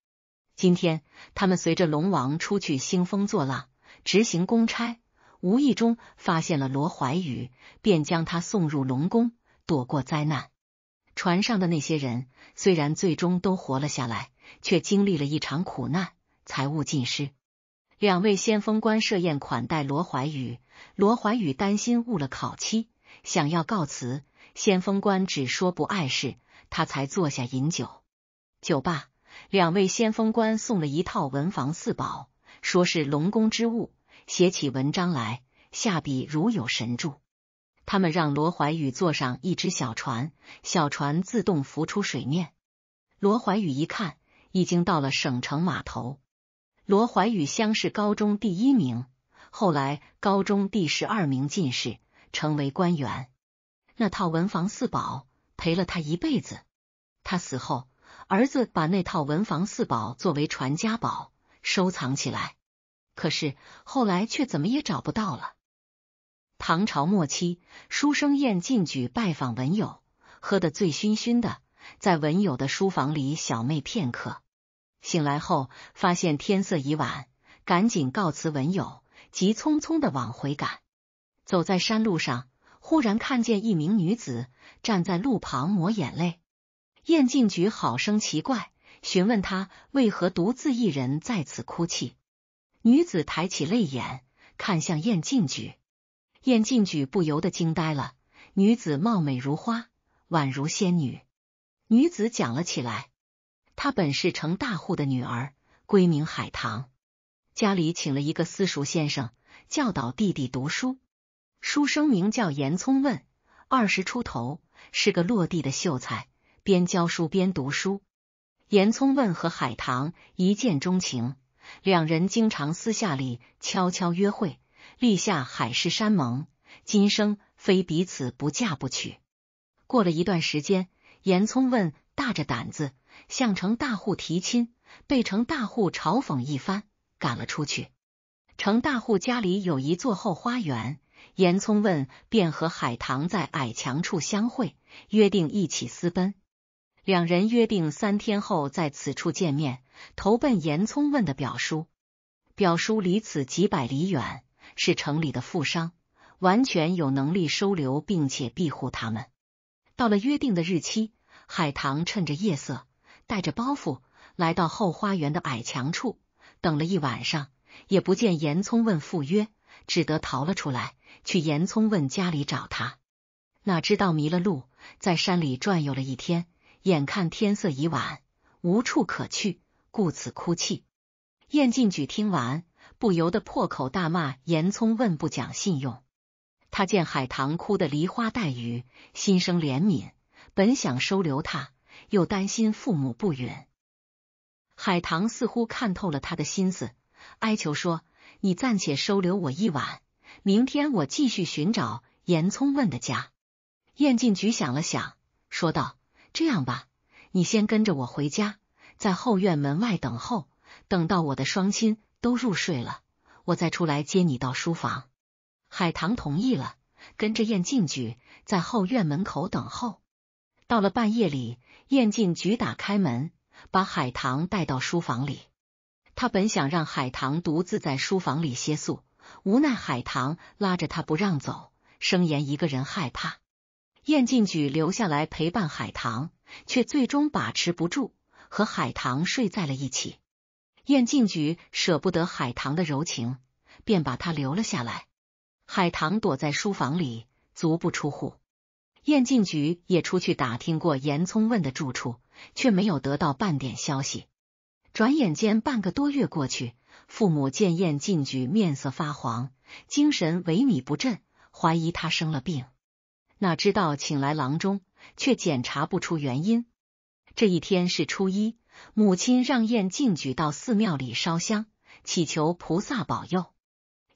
今天，他们随着龙王出去兴风作浪，执行公差，无意中发现了罗怀宇，便将他送入龙宫，躲过灾难。船上的那些人虽然最终都活了下来，却经历了一场苦难，财物尽失。两位先锋官设宴款待罗怀宇，罗怀宇担心误了考期，想要告辞。先锋官只说不碍事，他才坐下饮酒。酒吧，两位先锋官送了一套文房四宝，说是龙宫之物。写起文章来，下笔如有神助。他们让罗怀宇坐上一只小船，小船自动浮出水面。罗怀宇一看，已经到了省城码头。罗怀宇乡试高中第一名，后来高中第十二名进士，成为官员。那套文房四宝陪了他一辈子。他死后。儿子把那套文房四宝作为传家宝收藏起来，可是后来却怎么也找不到了。唐朝末期，书生燕进举拜访文友，喝得醉醺醺的，在文友的书房里小寐片刻，醒来后发现天色已晚，赶紧告辞文友，急匆匆的往回赶。走在山路上，忽然看见一名女子站在路旁抹眼泪。燕进举好生奇怪，询问他为何独自一人在此哭泣。女子抬起泪眼，看向燕进举，燕进举不由得惊呆了。女子貌美如花，宛如仙女。女子讲了起来：她本是成大户的女儿，闺名海棠，家里请了一个私塾先生教导弟弟读书，书生名叫严聪问，二十出头，是个落地的秀才。边教书边读书，严聪问和海棠一见钟情，两人经常私下里悄悄约会，立下海誓山盟，今生非彼此不嫁不娶。过了一段时间，严聪问大着胆子向程大户提亲，被程大户嘲讽一番，赶了出去。程大户家里有一座后花园，严聪问便和海棠在矮墙处相会，约定一起私奔。两人约定三天后在此处见面，投奔严聪问的表叔。表叔离此几百里远，是城里的富商，完全有能力收留并且庇护他们。到了约定的日期，海棠趁着夜色，带着包袱来到后花园的矮墙处，等了一晚上，也不见严聪问赴约，只得逃了出来，去严聪问家里找他。哪知道迷了路，在山里转悠了一天。眼看天色已晚，无处可去，故此哭泣。燕进举听完，不由得破口大骂：“严聪问不讲信用！”他见海棠哭得梨花带雨，心生怜悯，本想收留他，又担心父母不允。海棠似乎看透了他的心思，哀求说：“你暂且收留我一晚，明天我继续寻找严聪问的家。”燕进举想了想，说道。这样吧，你先跟着我回家，在后院门外等候，等到我的双亲都入睡了，我再出来接你到书房。海棠同意了，跟着燕进举在后院门口等候。到了半夜里，燕进举打开门，把海棠带到书房里。他本想让海棠独自在书房里歇宿，无奈海棠拉着他不让走，声言一个人害怕。燕进举留下来陪伴海棠，却最终把持不住，和海棠睡在了一起。燕进举舍不得海棠的柔情，便把她留了下来。海棠躲在书房里，足不出户。燕进举也出去打听过严聪问的住处，却没有得到半点消息。转眼间半个多月过去，父母见燕进举面色发黄，精神萎靡不振，怀疑他生了病。哪知道请来郎中，却检查不出原因。这一天是初一，母亲让燕进举到寺庙里烧香，祈求菩萨保佑。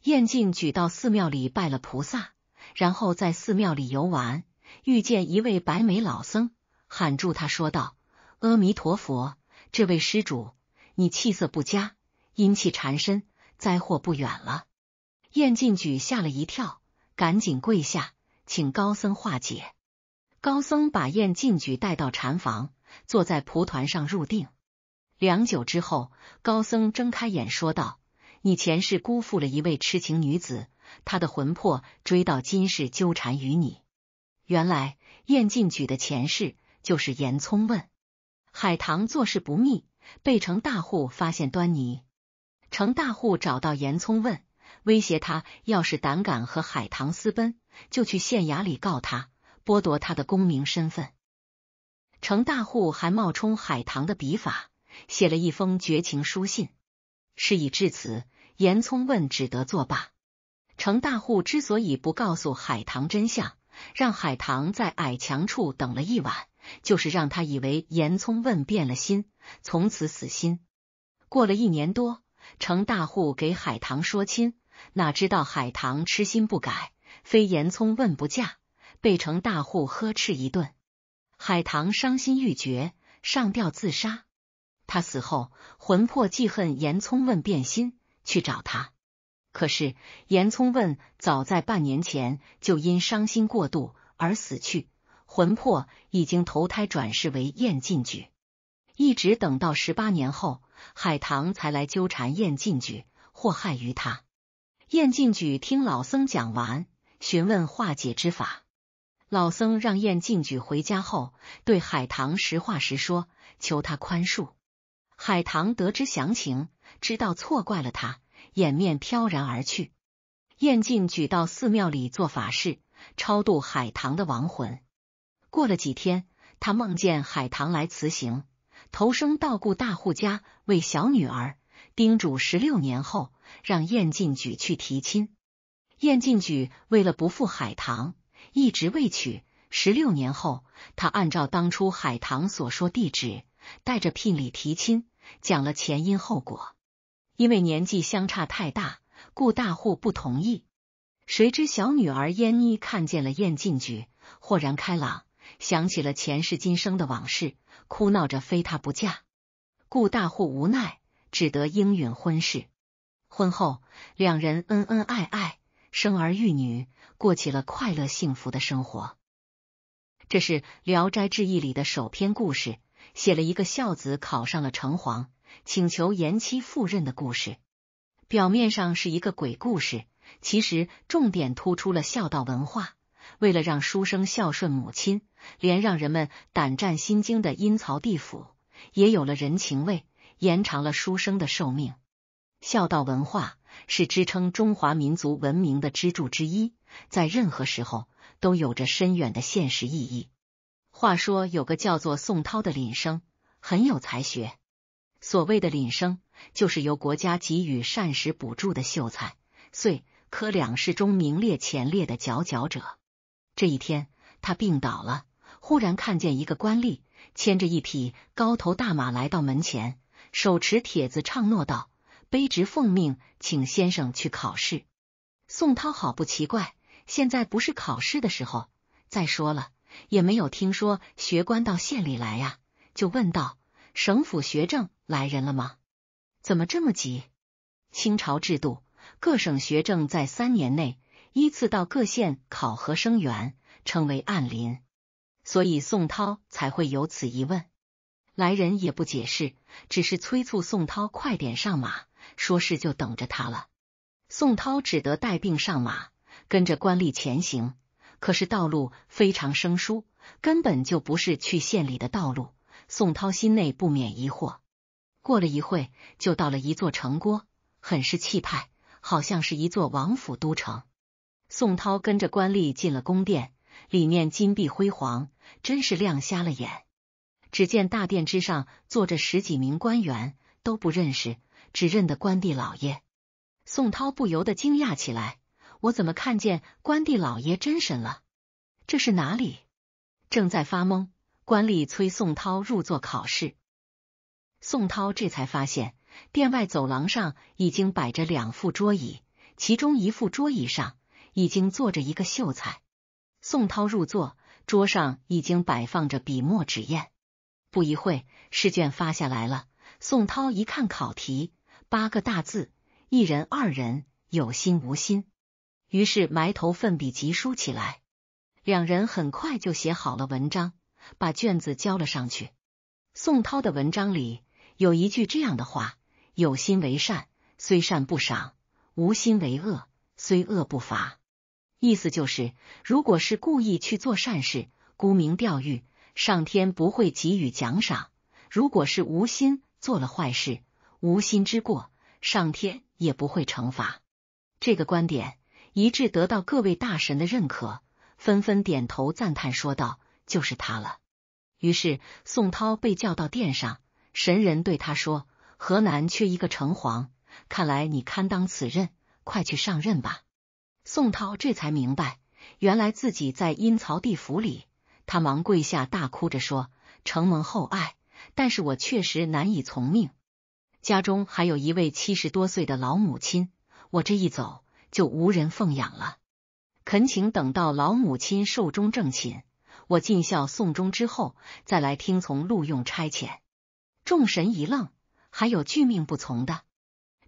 燕进举到寺庙里拜了菩萨，然后在寺庙里游玩，遇见一位白眉老僧，喊住他说道：“阿弥陀佛，这位施主，你气色不佳，阴气缠身，灾祸不远了。”燕进举吓了一跳，赶紧跪下。请高僧化解。高僧把燕进举带到禅房，坐在蒲团上入定。良久之后，高僧睁开眼说道：“你前世辜负了一位痴情女子，她的魂魄追到今世纠缠于你。原来燕进举的前世就是严聪。”问海棠做事不密，被程大户发现端倪。程大户找到严聪问。威胁他，要是胆敢和海棠私奔，就去县衙里告他，剥夺他的功名身份。程大户还冒充海棠的笔法，写了一封绝情书信。事已至此，严聪问只得作罢。程大户之所以不告诉海棠真相，让海棠在矮墙处等了一晚，就是让他以为严聪问变了心，从此死心。过了一年多，程大户给海棠说亲。哪知道海棠痴心不改，非严聪问不嫁，被成大户呵斥一顿，海棠伤心欲绝，上吊自杀。他死后魂魄记恨严聪问变心，去找他，可是严聪问早在半年前就因伤心过度而死去，魂魄已经投胎转世为燕进举，一直等到十八年后，海棠才来纠缠燕进举，祸害于他。燕进举听老僧讲完，询问化解之法。老僧让燕进举回家后对海棠实话实说，求他宽恕。海棠得知详情，知道错怪了他，掩面飘然而去。燕进举到寺庙里做法事，超度海棠的亡魂。过了几天，他梦见海棠来辞行，投生道故大户家为小女儿。叮嘱十六年后让燕进举去提亲。燕进举为了不负海棠，一直未娶。十六年后，他按照当初海棠所说地址，带着聘礼提亲，讲了前因后果。因为年纪相差太大，顾大户不同意。谁知小女儿燕妮看见了燕进举，豁然开朗，想起了前世今生的往事，哭闹着非他不嫁。顾大户无奈。只得应允婚事。婚后，两人恩恩爱爱，生儿育女，过起了快乐幸福的生活。这是《聊斋志异》里的首篇故事，写了一个孝子考上了城隍，请求延期赴任的故事。表面上是一个鬼故事，其实重点突出了孝道文化。为了让书生孝顺母亲，连让人们胆战心惊的阴曹地府也有了人情味。延长了书生的寿命。孝道文化是支撑中华民族文明的支柱之一，在任何时候都有着深远的现实意义。话说，有个叫做宋涛的廪生很有才学。所谓的廪生，就是由国家给予膳食补助的秀才，岁科两试中名列前列的佼佼者。这一天，他病倒了，忽然看见一个官吏牵着一匹高头大马来到门前。手持帖子，唱诺道：“卑职奉命，请先生去考试。”宋涛好不奇怪，现在不是考试的时候。再说了，也没有听说学官到县里来呀，就问道：“省府学政来人了吗？怎么这么急？”清朝制度，各省学政在三年内依次到各县考核生源，称为按临，所以宋涛才会有此一问。来人也不解释，只是催促宋涛快点上马，说是就等着他了。宋涛只得带病上马，跟着官吏前行。可是道路非常生疏，根本就不是去县里的道路。宋涛心内不免疑惑。过了一会，就到了一座城郭，很是气派，好像是一座王府都城。宋涛跟着官吏进了宫殿，里面金碧辉煌，真是亮瞎了眼。只见大殿之上坐着十几名官员，都不认识，只认得关帝老爷。宋涛不由得惊讶起来：“我怎么看见关帝老爷真神了？这是哪里？”正在发懵，官吏催宋涛入座考试。宋涛这才发现，殿外走廊上已经摆着两副桌椅，其中一副桌椅上已经坐着一个秀才。宋涛入座，桌上已经摆放着笔墨纸砚。不一会试卷发下来了。宋涛一看考题，八个大字：一人、二人，有心无心。于是埋头奋笔疾书起来。两人很快就写好了文章，把卷子交了上去。宋涛的文章里有一句这样的话：“有心为善，虽善不赏；无心为恶，虽恶不罚。”意思就是，如果是故意去做善事，沽名钓誉。上天不会给予奖赏，如果是无心做了坏事，无心之过，上天也不会惩罚。这个观点一致得到各位大神的认可，纷纷点头赞叹，说道：“就是他了。”于是宋涛被叫到殿上，神人对他说：“河南缺一个城隍，看来你堪当此任，快去上任吧。”宋涛这才明白，原来自己在阴曹地府里。他忙跪下，大哭着说：“承蒙厚爱，但是我确实难以从命。家中还有一位七十多岁的老母亲，我这一走就无人奉养了。恳请等到老母亲寿终正寝，我尽孝送终之后，再来听从录用差遣。”众神一愣，还有拒命不从的。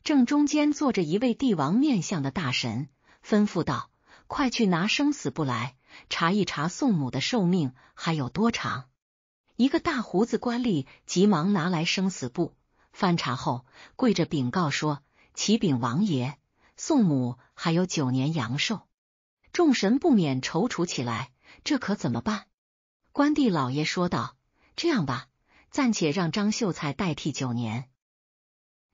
正中间坐着一位帝王面相的大神，吩咐道：“快去拿生死簿来。”查一查宋母的寿命还有多长？一个大胡子官吏急忙拿来生死簿，翻查后跪着禀告说：“启禀王爷，宋母还有九年阳寿。”众神不免踌躇起来，这可怎么办？官帝老爷说道：“这样吧，暂且让张秀才代替九年。”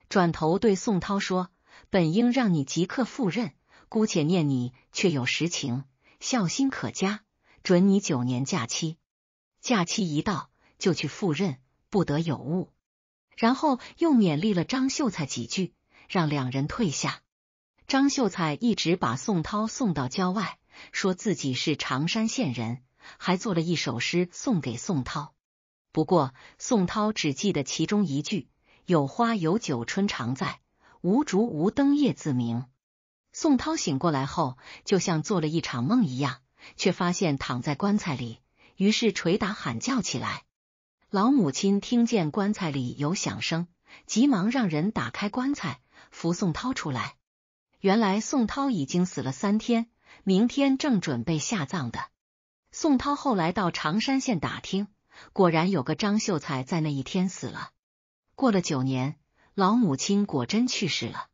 转头对宋涛说：“本应让你即刻赴任，姑且念你却有实情。”孝心可嘉，准你九年假期。假期一到就去赴任，不得有误。然后又勉励了张秀才几句，让两人退下。张秀才一直把宋涛送到郊外，说自己是常山县人，还做了一首诗送给宋涛。不过宋涛只记得其中一句：“有花有酒春常在，无竹无灯夜自明。”宋涛醒过来后，就像做了一场梦一样，却发现躺在棺材里，于是捶打喊叫起来。老母亲听见棺材里有响声，急忙让人打开棺材，扶宋涛出来。原来宋涛已经死了三天，明天正准备下葬的。宋涛后来到长山县打听，果然有个张秀才在那一天死了。过了九年，老母亲果真去世了。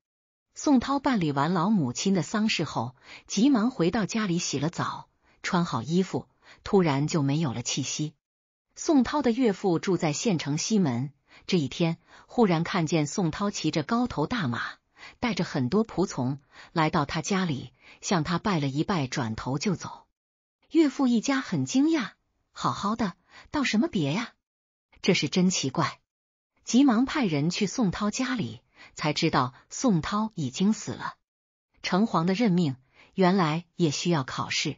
宋涛办理完老母亲的丧事后，急忙回到家里洗了澡，穿好衣服，突然就没有了气息。宋涛的岳父住在县城西门，这一天忽然看见宋涛骑着高头大马，带着很多仆从来到他家里，向他拜了一拜，转头就走。岳父一家很惊讶，好好的道什么别呀？这是真奇怪，急忙派人去宋涛家里。才知道宋涛已经死了。城隍的任命原来也需要考试，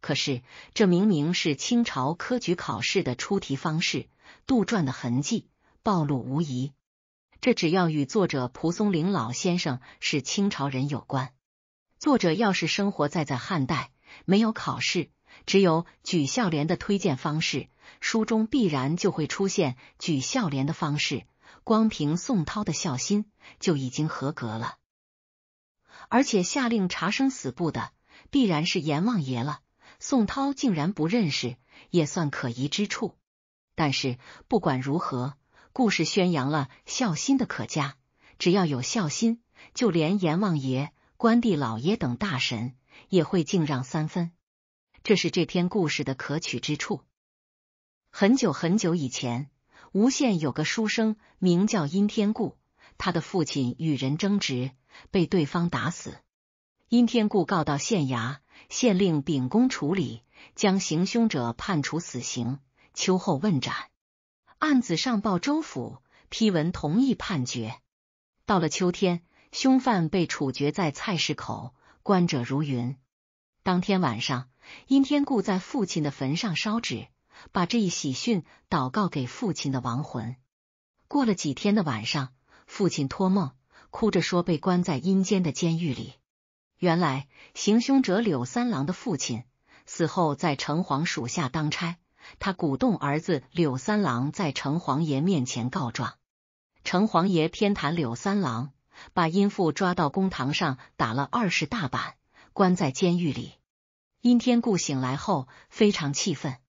可是这明明是清朝科举考试的出题方式，杜撰的痕迹暴露无遗。这只要与作者蒲松龄老先生是清朝人有关，作者要是生活在在汉代，没有考试，只有举孝廉的推荐方式，书中必然就会出现举孝廉的方式。光凭宋涛的孝心就已经合格了，而且下令查生死簿的必然是阎王爷了。宋涛竟然不认识，也算可疑之处。但是不管如何，故事宣扬了孝心的可嘉，只要有孝心，就连阎王爷、关帝老爷等大神也会敬让三分，这是这篇故事的可取之处。很久很久以前。吴县有个书生名叫殷天固，他的父亲与人争执，被对方打死。殷天固告到县衙，县令秉公处理，将行凶者判处死刑，秋后问斩。案子上报州府，批文同意判决。到了秋天，凶犯被处决在菜市口，观者如云。当天晚上，殷天固在父亲的坟上烧纸。把这一喜讯祷告给父亲的亡魂。过了几天的晚上，父亲托梦，哭着说被关在阴间的监狱里。原来，行凶者柳三郎的父亲死后在城隍属下当差，他鼓动儿子柳三郎在城隍爷面前告状，城隍爷偏袒柳三郎，把阴父抓到公堂上打了二十大板，关在监狱里。阴天固醒来后非常气愤。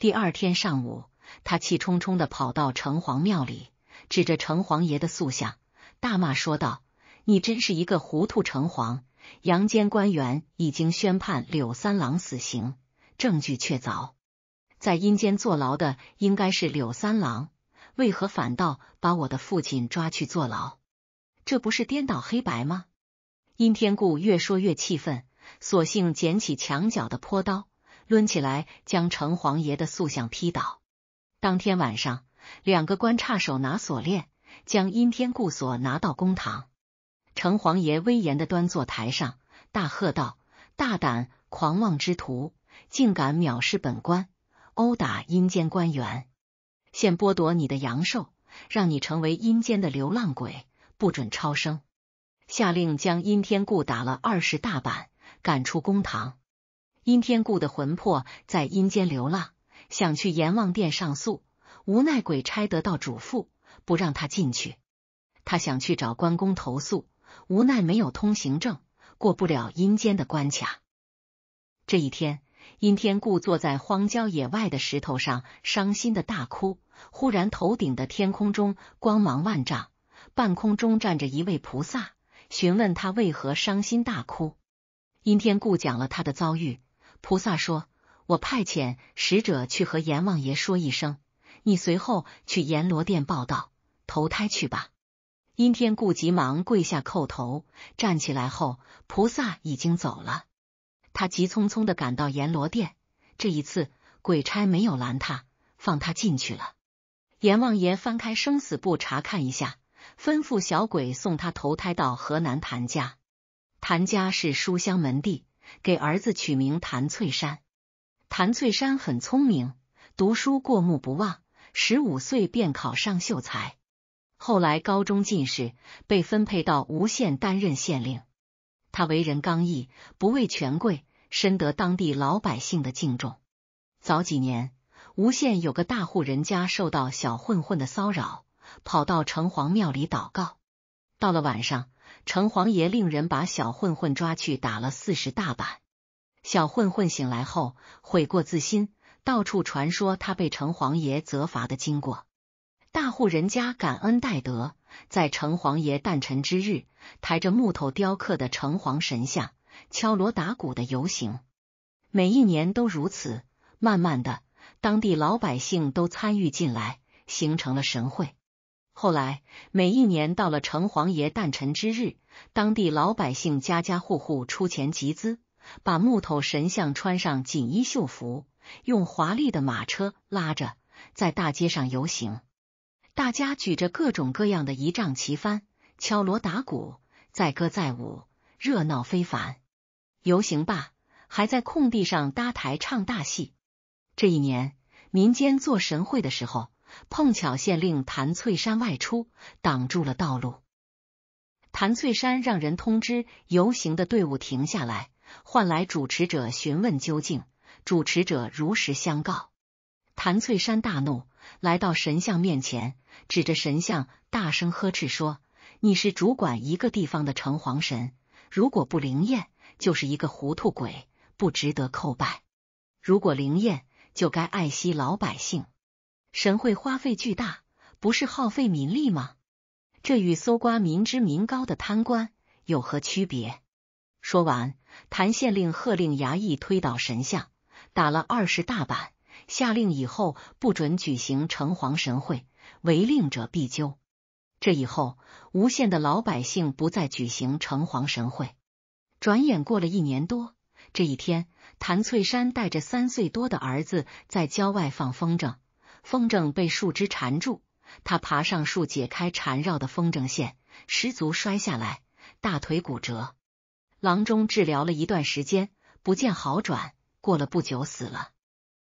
第二天上午，他气冲冲的跑到城隍庙里，指着城隍爷的塑像大骂说道：“你真是一个糊涂城隍！阳间官员已经宣判柳三郎死刑，证据确凿，在阴间坐牢的应该是柳三郎，为何反倒把我的父亲抓去坐牢？这不是颠倒黑白吗？”阴天顾越说越气愤，索性捡起墙角的坡刀。抡起来，将城隍爷的塑像劈倒。当天晚上，两个官差手拿锁链，将阴天固锁拿到公堂。城隍爷威严的端坐台上，大喝道：“大胆狂妄之徒，竟敢藐视本官，殴打阴间官员！现剥夺你的阳寿，让你成为阴间的流浪鬼，不准超生！”下令将阴天固打了二十大板，赶出公堂。阴天故的魂魄在阴间流浪，想去阎王殿上诉，无奈鬼差得到嘱咐，不让他进去。他想去找关公投诉，无奈没有通行证，过不了阴间的关卡。这一天，阴天故坐在荒郊野外的石头上，伤心的大哭。忽然，头顶的天空中光芒万丈，半空中站着一位菩萨，询问他为何伤心大哭。阴天故讲了他的遭遇。菩萨说：“我派遣使者去和阎王爷说一声，你随后去阎罗殿报道，投胎去吧。”阴天故急忙跪下叩头，站起来后，菩萨已经走了。他急匆匆的赶到阎罗殿，这一次鬼差没有拦他，放他进去了。阎王爷翻开生死簿查看一下，吩咐小鬼送他投胎到河南谭家。谭家是书香门第。给儿子取名谭翠山，谭翠山很聪明，读书过目不忘，十五岁便考上秀才，后来高中进士，被分配到吴县担任县令。他为人刚毅，不畏权贵，深得当地老百姓的敬重。早几年，吴县有个大户人家受到小混混的骚扰，跑到城隍庙里祷告。到了晚上。城隍爷令人把小混混抓去打了四十大板，小混混醒来后悔过自新，到处传说他被城隍爷责罚的经过。大户人家感恩戴德，在城隍爷诞辰之日抬着木头雕刻的城隍神像，敲锣打鼓的游行，每一年都如此。慢慢的，当地老百姓都参与进来，形成了神会。后来，每一年到了城隍爷诞辰之日，当地老百姓家家户户出钱集资，把木头神像穿上锦衣绣服，用华丽的马车拉着，在大街上游行。大家举着各种各样的仪仗旗幡，敲锣打鼓，载歌载舞，热闹非凡。游行罢，还在空地上搭台唱大戏。这一年，民间做神会的时候。碰巧县令谭翠山外出，挡住了道路。谭翠山让人通知游行的队伍停下来，换来主持者询问究竟。主持者如实相告。谭翠山大怒，来到神像面前，指着神像大声呵斥说：“你是主管一个地方的城隍神，如果不灵验，就是一个糊涂鬼，不值得叩拜；如果灵验，就该爱惜老百姓。”神会花费巨大，不是耗费民力吗？这与搜刮民脂民膏的贪官有何区别？说完，谭县令喝令衙役推倒神像，打了二十大板，下令以后不准举行城隍神会，违令者必究。这以后，吴县的老百姓不再举行城隍神会。转眼过了一年多，这一天，谭翠山带着三岁多的儿子在郊外放风筝。风筝被树枝缠住，他爬上树解开缠绕的风筝线，失足摔下来，大腿骨折。郎中治疗了一段时间，不见好转，过了不久死了。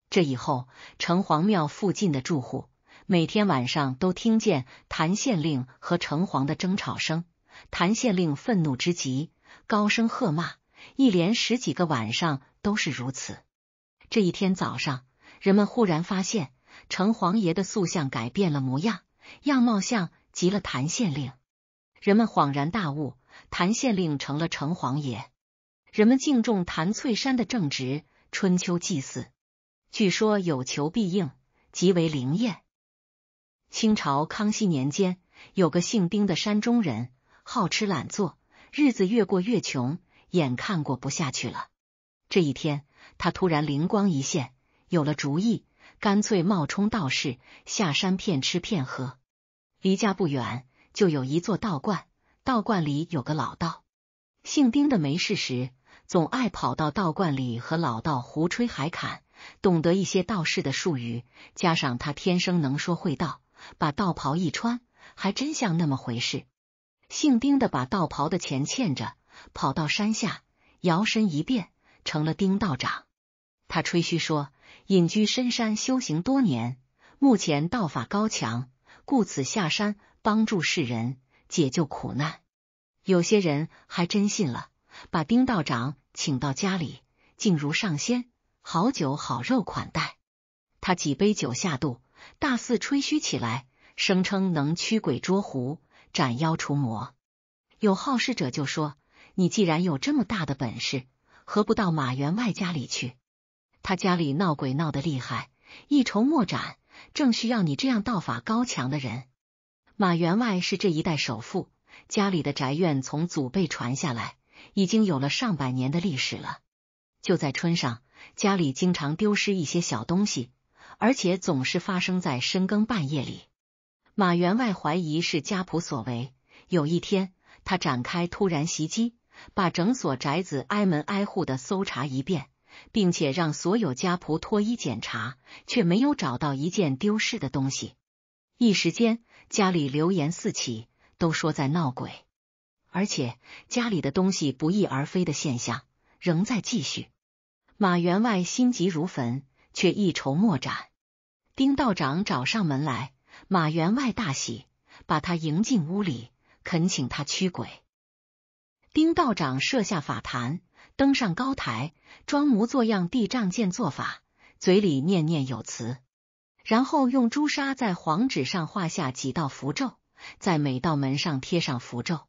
这以后，城隍庙附近的住户每天晚上都听见谭县令和城隍的争吵声。谭县令愤怒之极，高声喝骂，一连十几个晚上都是如此。这一天早上，人们忽然发现。城隍爷的塑像改变了模样，样貌像极了谭县令。人们恍然大悟，谭县令成了城隍爷。人们敬重谭翠山的正直，春秋祭祀，据说有求必应，极为灵验。清朝康熙年间，有个姓丁的山中人，好吃懒做，日子越过越穷，眼看过不下去了。这一天，他突然灵光一现，有了主意。干脆冒充道士下山骗吃骗喝。离家不远就有一座道观，道观里有个老道，姓丁的没事时总爱跑到道观里和老道胡吹海侃，懂得一些道士的术语，加上他天生能说会道，把道袍一穿，还真像那么回事。姓丁的把道袍的钱欠着，跑到山下，摇身一变成了丁道长。他吹嘘说。隐居深山修行多年，目前道法高强，故此下山帮助世人解救苦难。有些人还真信了，把丁道长请到家里，静如上仙，好酒好肉款待。他几杯酒下肚，大肆吹嘘起来，声称能驱鬼捉狐、斩妖除魔。有好事者就说：“你既然有这么大的本事，何不到马员外家里去？”他家里闹鬼闹得厉害，一筹莫展，正需要你这样道法高强的人。马员外是这一代首富，家里的宅院从祖辈传下来，已经有了上百年的历史了。就在村上，家里经常丢失一些小东西，而且总是发生在深更半夜里。马员外怀疑是家仆所为。有一天，他展开突然袭击，把整所宅子挨门挨户的搜查一遍。并且让所有家仆脱衣检查，却没有找到一件丢失的东西。一时间，家里流言四起，都说在闹鬼，而且家里的东西不翼而飞的现象仍在继续。马员外心急如焚，却一筹莫展。丁道长找上门来，马员外大喜，把他迎进屋里，恳请他驱鬼。丁道长设下法坛。登上高台，装模作样地仗剑做法，嘴里念念有词，然后用朱砂在黄纸上画下几道符咒，在每道门上贴上符咒。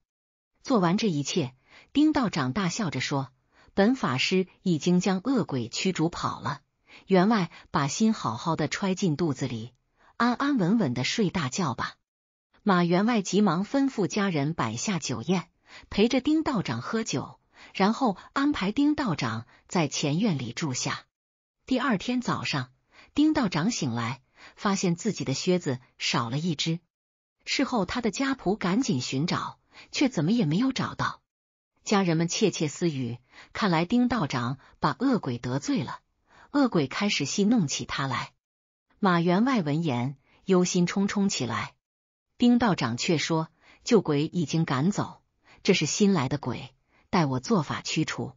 做完这一切，丁道长大笑着说：“本法师已经将恶鬼驱逐跑了，员外把心好好的揣进肚子里，安安稳稳的睡大觉吧。”马员外急忙吩咐家人摆下酒宴，陪着丁道长喝酒。然后安排丁道长在前院里住下。第二天早上，丁道长醒来，发现自己的靴子少了一只。事后，他的家仆赶紧寻找，却怎么也没有找到。家人们窃窃私语，看来丁道长把恶鬼得罪了，恶鬼开始戏弄起他来。马员外闻言，忧心忡忡起来。丁道长却说，旧鬼已经赶走，这是新来的鬼。待我做法驱除。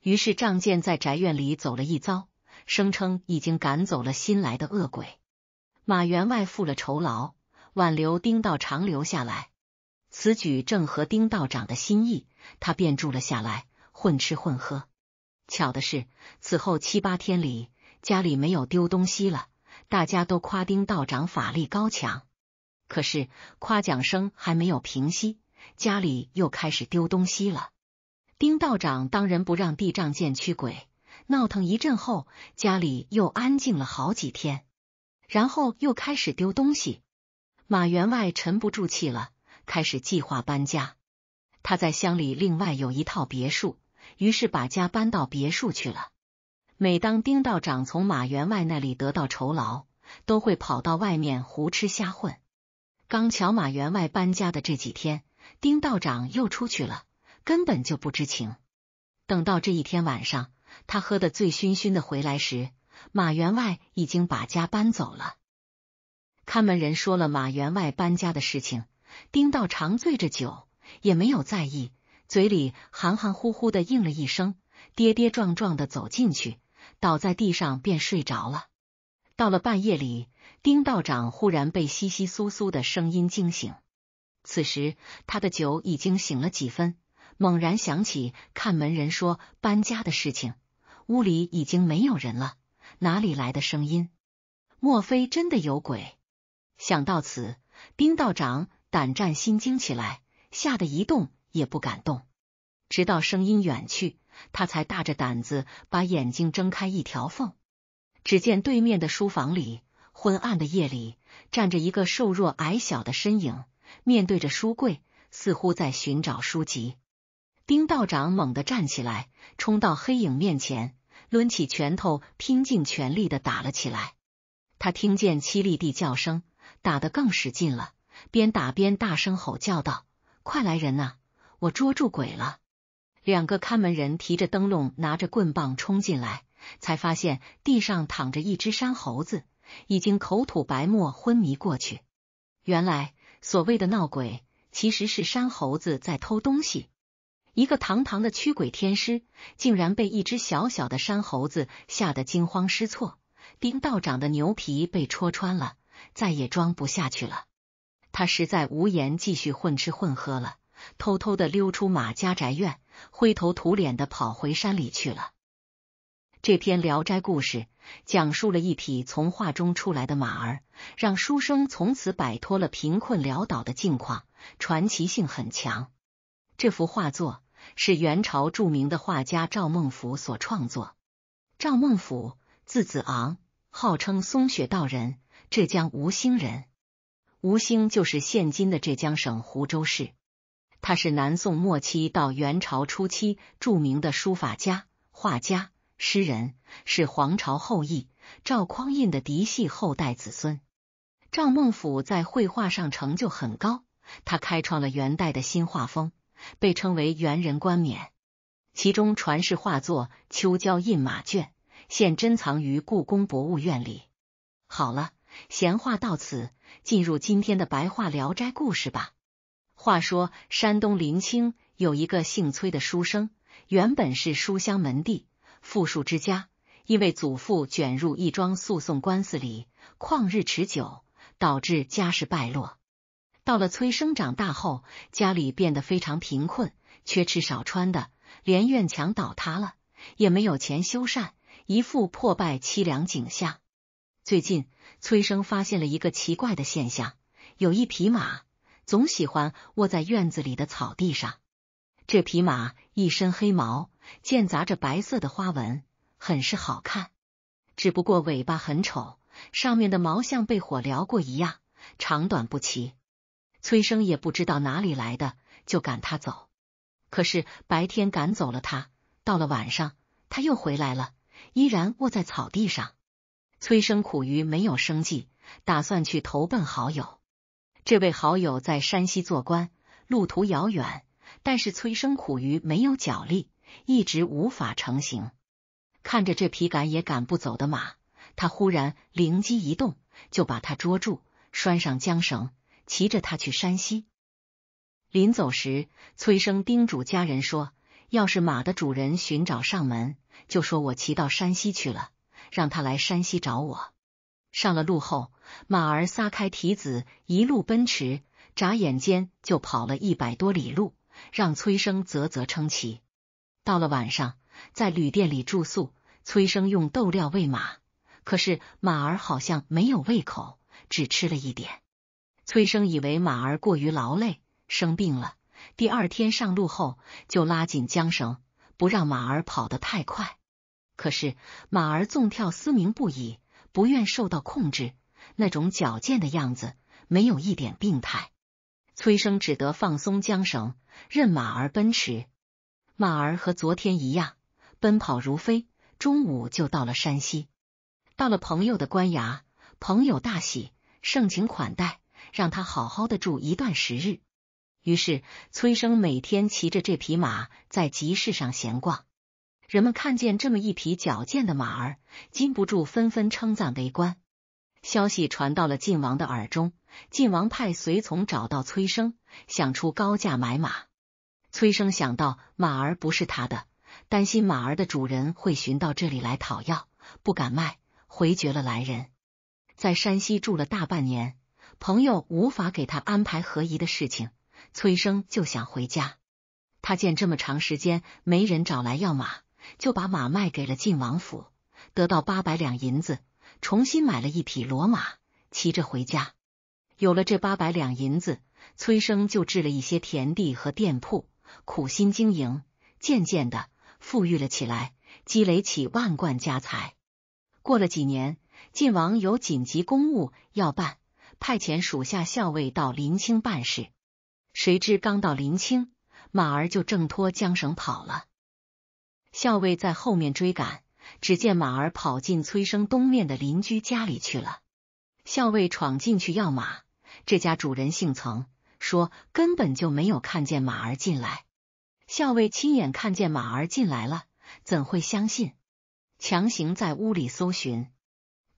于是仗剑在宅院里走了一遭，声称已经赶走了新来的恶鬼。马员外付了酬劳，挽留丁道长留下来。此举正合丁道长的心意，他便住了下来，混吃混喝。巧的是，此后七八天里，家里没有丢东西了，大家都夸丁道长法力高强。可是夸奖声还没有平息，家里又开始丢东西了。丁道长当仁不让，地仗剑驱鬼，闹腾一阵后，家里又安静了好几天，然后又开始丢东西。马员外沉不住气了，开始计划搬家。他在乡里另外有一套别墅，于是把家搬到别墅去了。每当丁道长从马员外那里得到酬劳，都会跑到外面胡吃瞎混。刚巧马员外搬家的这几天，丁道长又出去了。根本就不知情。等到这一天晚上，他喝得醉醺醺的回来时，马员外已经把家搬走了。看门人说了马员外搬家的事情，丁道长醉着酒也没有在意，嘴里含含糊糊的应了一声，跌跌撞撞的走进去，倒在地上便睡着了。到了半夜里，丁道长忽然被稀稀疏疏的声音惊醒，此时他的酒已经醒了几分。猛然想起看门人说搬家的事情，屋里已经没有人了，哪里来的声音？莫非真的有鬼？想到此，丁道长胆战心惊起来，吓得一动也不敢动。直到声音远去，他才大着胆子把眼睛睁开一条缝。只见对面的书房里，昏暗的夜里站着一个瘦弱矮小的身影，面对着书柜，似乎在寻找书籍。丁道长猛地站起来，冲到黑影面前，抡起拳头，拼尽全力的打了起来。他听见凄厉地叫声，打得更使劲了，边打边大声吼叫道：“快来人呐！我捉住鬼了！”两个看门人提着灯笼，拿着棍棒冲进来，才发现地上躺着一只山猴子，已经口吐白沫，昏迷过去。原来，所谓的闹鬼，其实是山猴子在偷东西。一个堂堂的驱鬼天师，竟然被一只小小的山猴子吓得惊慌失措。丁道长的牛皮被戳穿了，再也装不下去了。他实在无颜继续混吃混喝了，偷偷的溜出马家宅院，灰头土脸的跑回山里去了。这篇《聊斋》故事讲述了一匹从画中出来的马儿，让书生从此摆脱了贫困潦倒的境况，传奇性很强。这幅画作。是元朝著名的画家赵孟俯所创作。赵孟俯字子昂，号称松雪道人，浙江吴兴人。吴兴就是现今的浙江省湖州市。他是南宋末期到元朝初期著名的书法家、画家、诗人，是皇朝后裔赵匡胤的嫡系后代子孙。赵孟俯在绘画上成就很高，他开创了元代的新画风。被称为元人冠冕，其中传世画作《秋郊印马卷》现珍藏于故宫博物院里。好了，闲话到此，进入今天的白话聊斋故事吧。话说山东临清有一个姓崔的书生，原本是书香门第、富庶之家，因为祖父卷入一桩诉讼官司里，旷日持久，导致家事败落。到了崔生长大后，家里变得非常贫困，缺吃少穿的，连院墙倒塌了也没有钱修缮，一副破败凄凉景象。最近，崔生发现了一个奇怪的现象：有一匹马总喜欢卧在院子里的草地上。这匹马一身黑毛，间杂着白色的花纹，很是好看。只不过尾巴很丑，上面的毛像被火燎过一样，长短不齐。崔生也不知道哪里来的，就赶他走。可是白天赶走了他，到了晚上他又回来了，依然卧在草地上。崔生苦于没有生计，打算去投奔好友。这位好友在山西做官，路途遥远，但是崔生苦于没有脚力，一直无法成行。看着这匹赶也赶不走的马，他忽然灵机一动，就把他捉住，拴上缰绳。骑着他去山西，临走时，崔生叮嘱家人说：“要是马的主人寻找上门，就说我骑到山西去了，让他来山西找我。”上了路后，马儿撒开蹄子，一路奔驰，眨眼间就跑了一百多里路，让崔生啧啧称奇。到了晚上，在旅店里住宿，崔生用豆料喂马，可是马儿好像没有胃口，只吃了一点。崔生以为马儿过于劳累生病了，第二天上路后就拉紧缰绳，不让马儿跑得太快。可是马儿纵跳嘶鸣不已，不愿受到控制，那种矫健的样子没有一点病态。崔生只得放松缰绳，任马儿奔驰。马儿和昨天一样，奔跑如飞。中午就到了山西，到了朋友的官衙，朋友大喜，盛情款待。让他好好的住一段时日。于是崔生每天骑着这匹马在集市上闲逛，人们看见这么一匹矫健的马儿，禁不住纷纷称赞围观。消息传到了晋王的耳中，晋王派随从找到崔生，想出高价买马。崔生想到马儿不是他的，担心马儿的主人会寻到这里来讨要，不敢卖，回绝了来人。在山西住了大半年。朋友无法给他安排合宜的事情，崔生就想回家。他见这么长时间没人找来要马，就把马卖给了晋王府，得到八百两银子，重新买了一匹骡马，骑着回家。有了这八百两银子，崔生就置了一些田地和店铺，苦心经营，渐渐的富裕了起来，积累起万贯家财。过了几年，晋王有紧急公务要办。派遣属下校尉到临清办事，谁知刚到临清，马儿就挣脱缰绳跑了。校尉在后面追赶，只见马儿跑进崔生东面的邻居家里去了。校尉闯进去要马，这家主人姓曾，说根本就没有看见马儿进来。校尉亲眼看见马儿进来了，怎会相信？强行在屋里搜寻，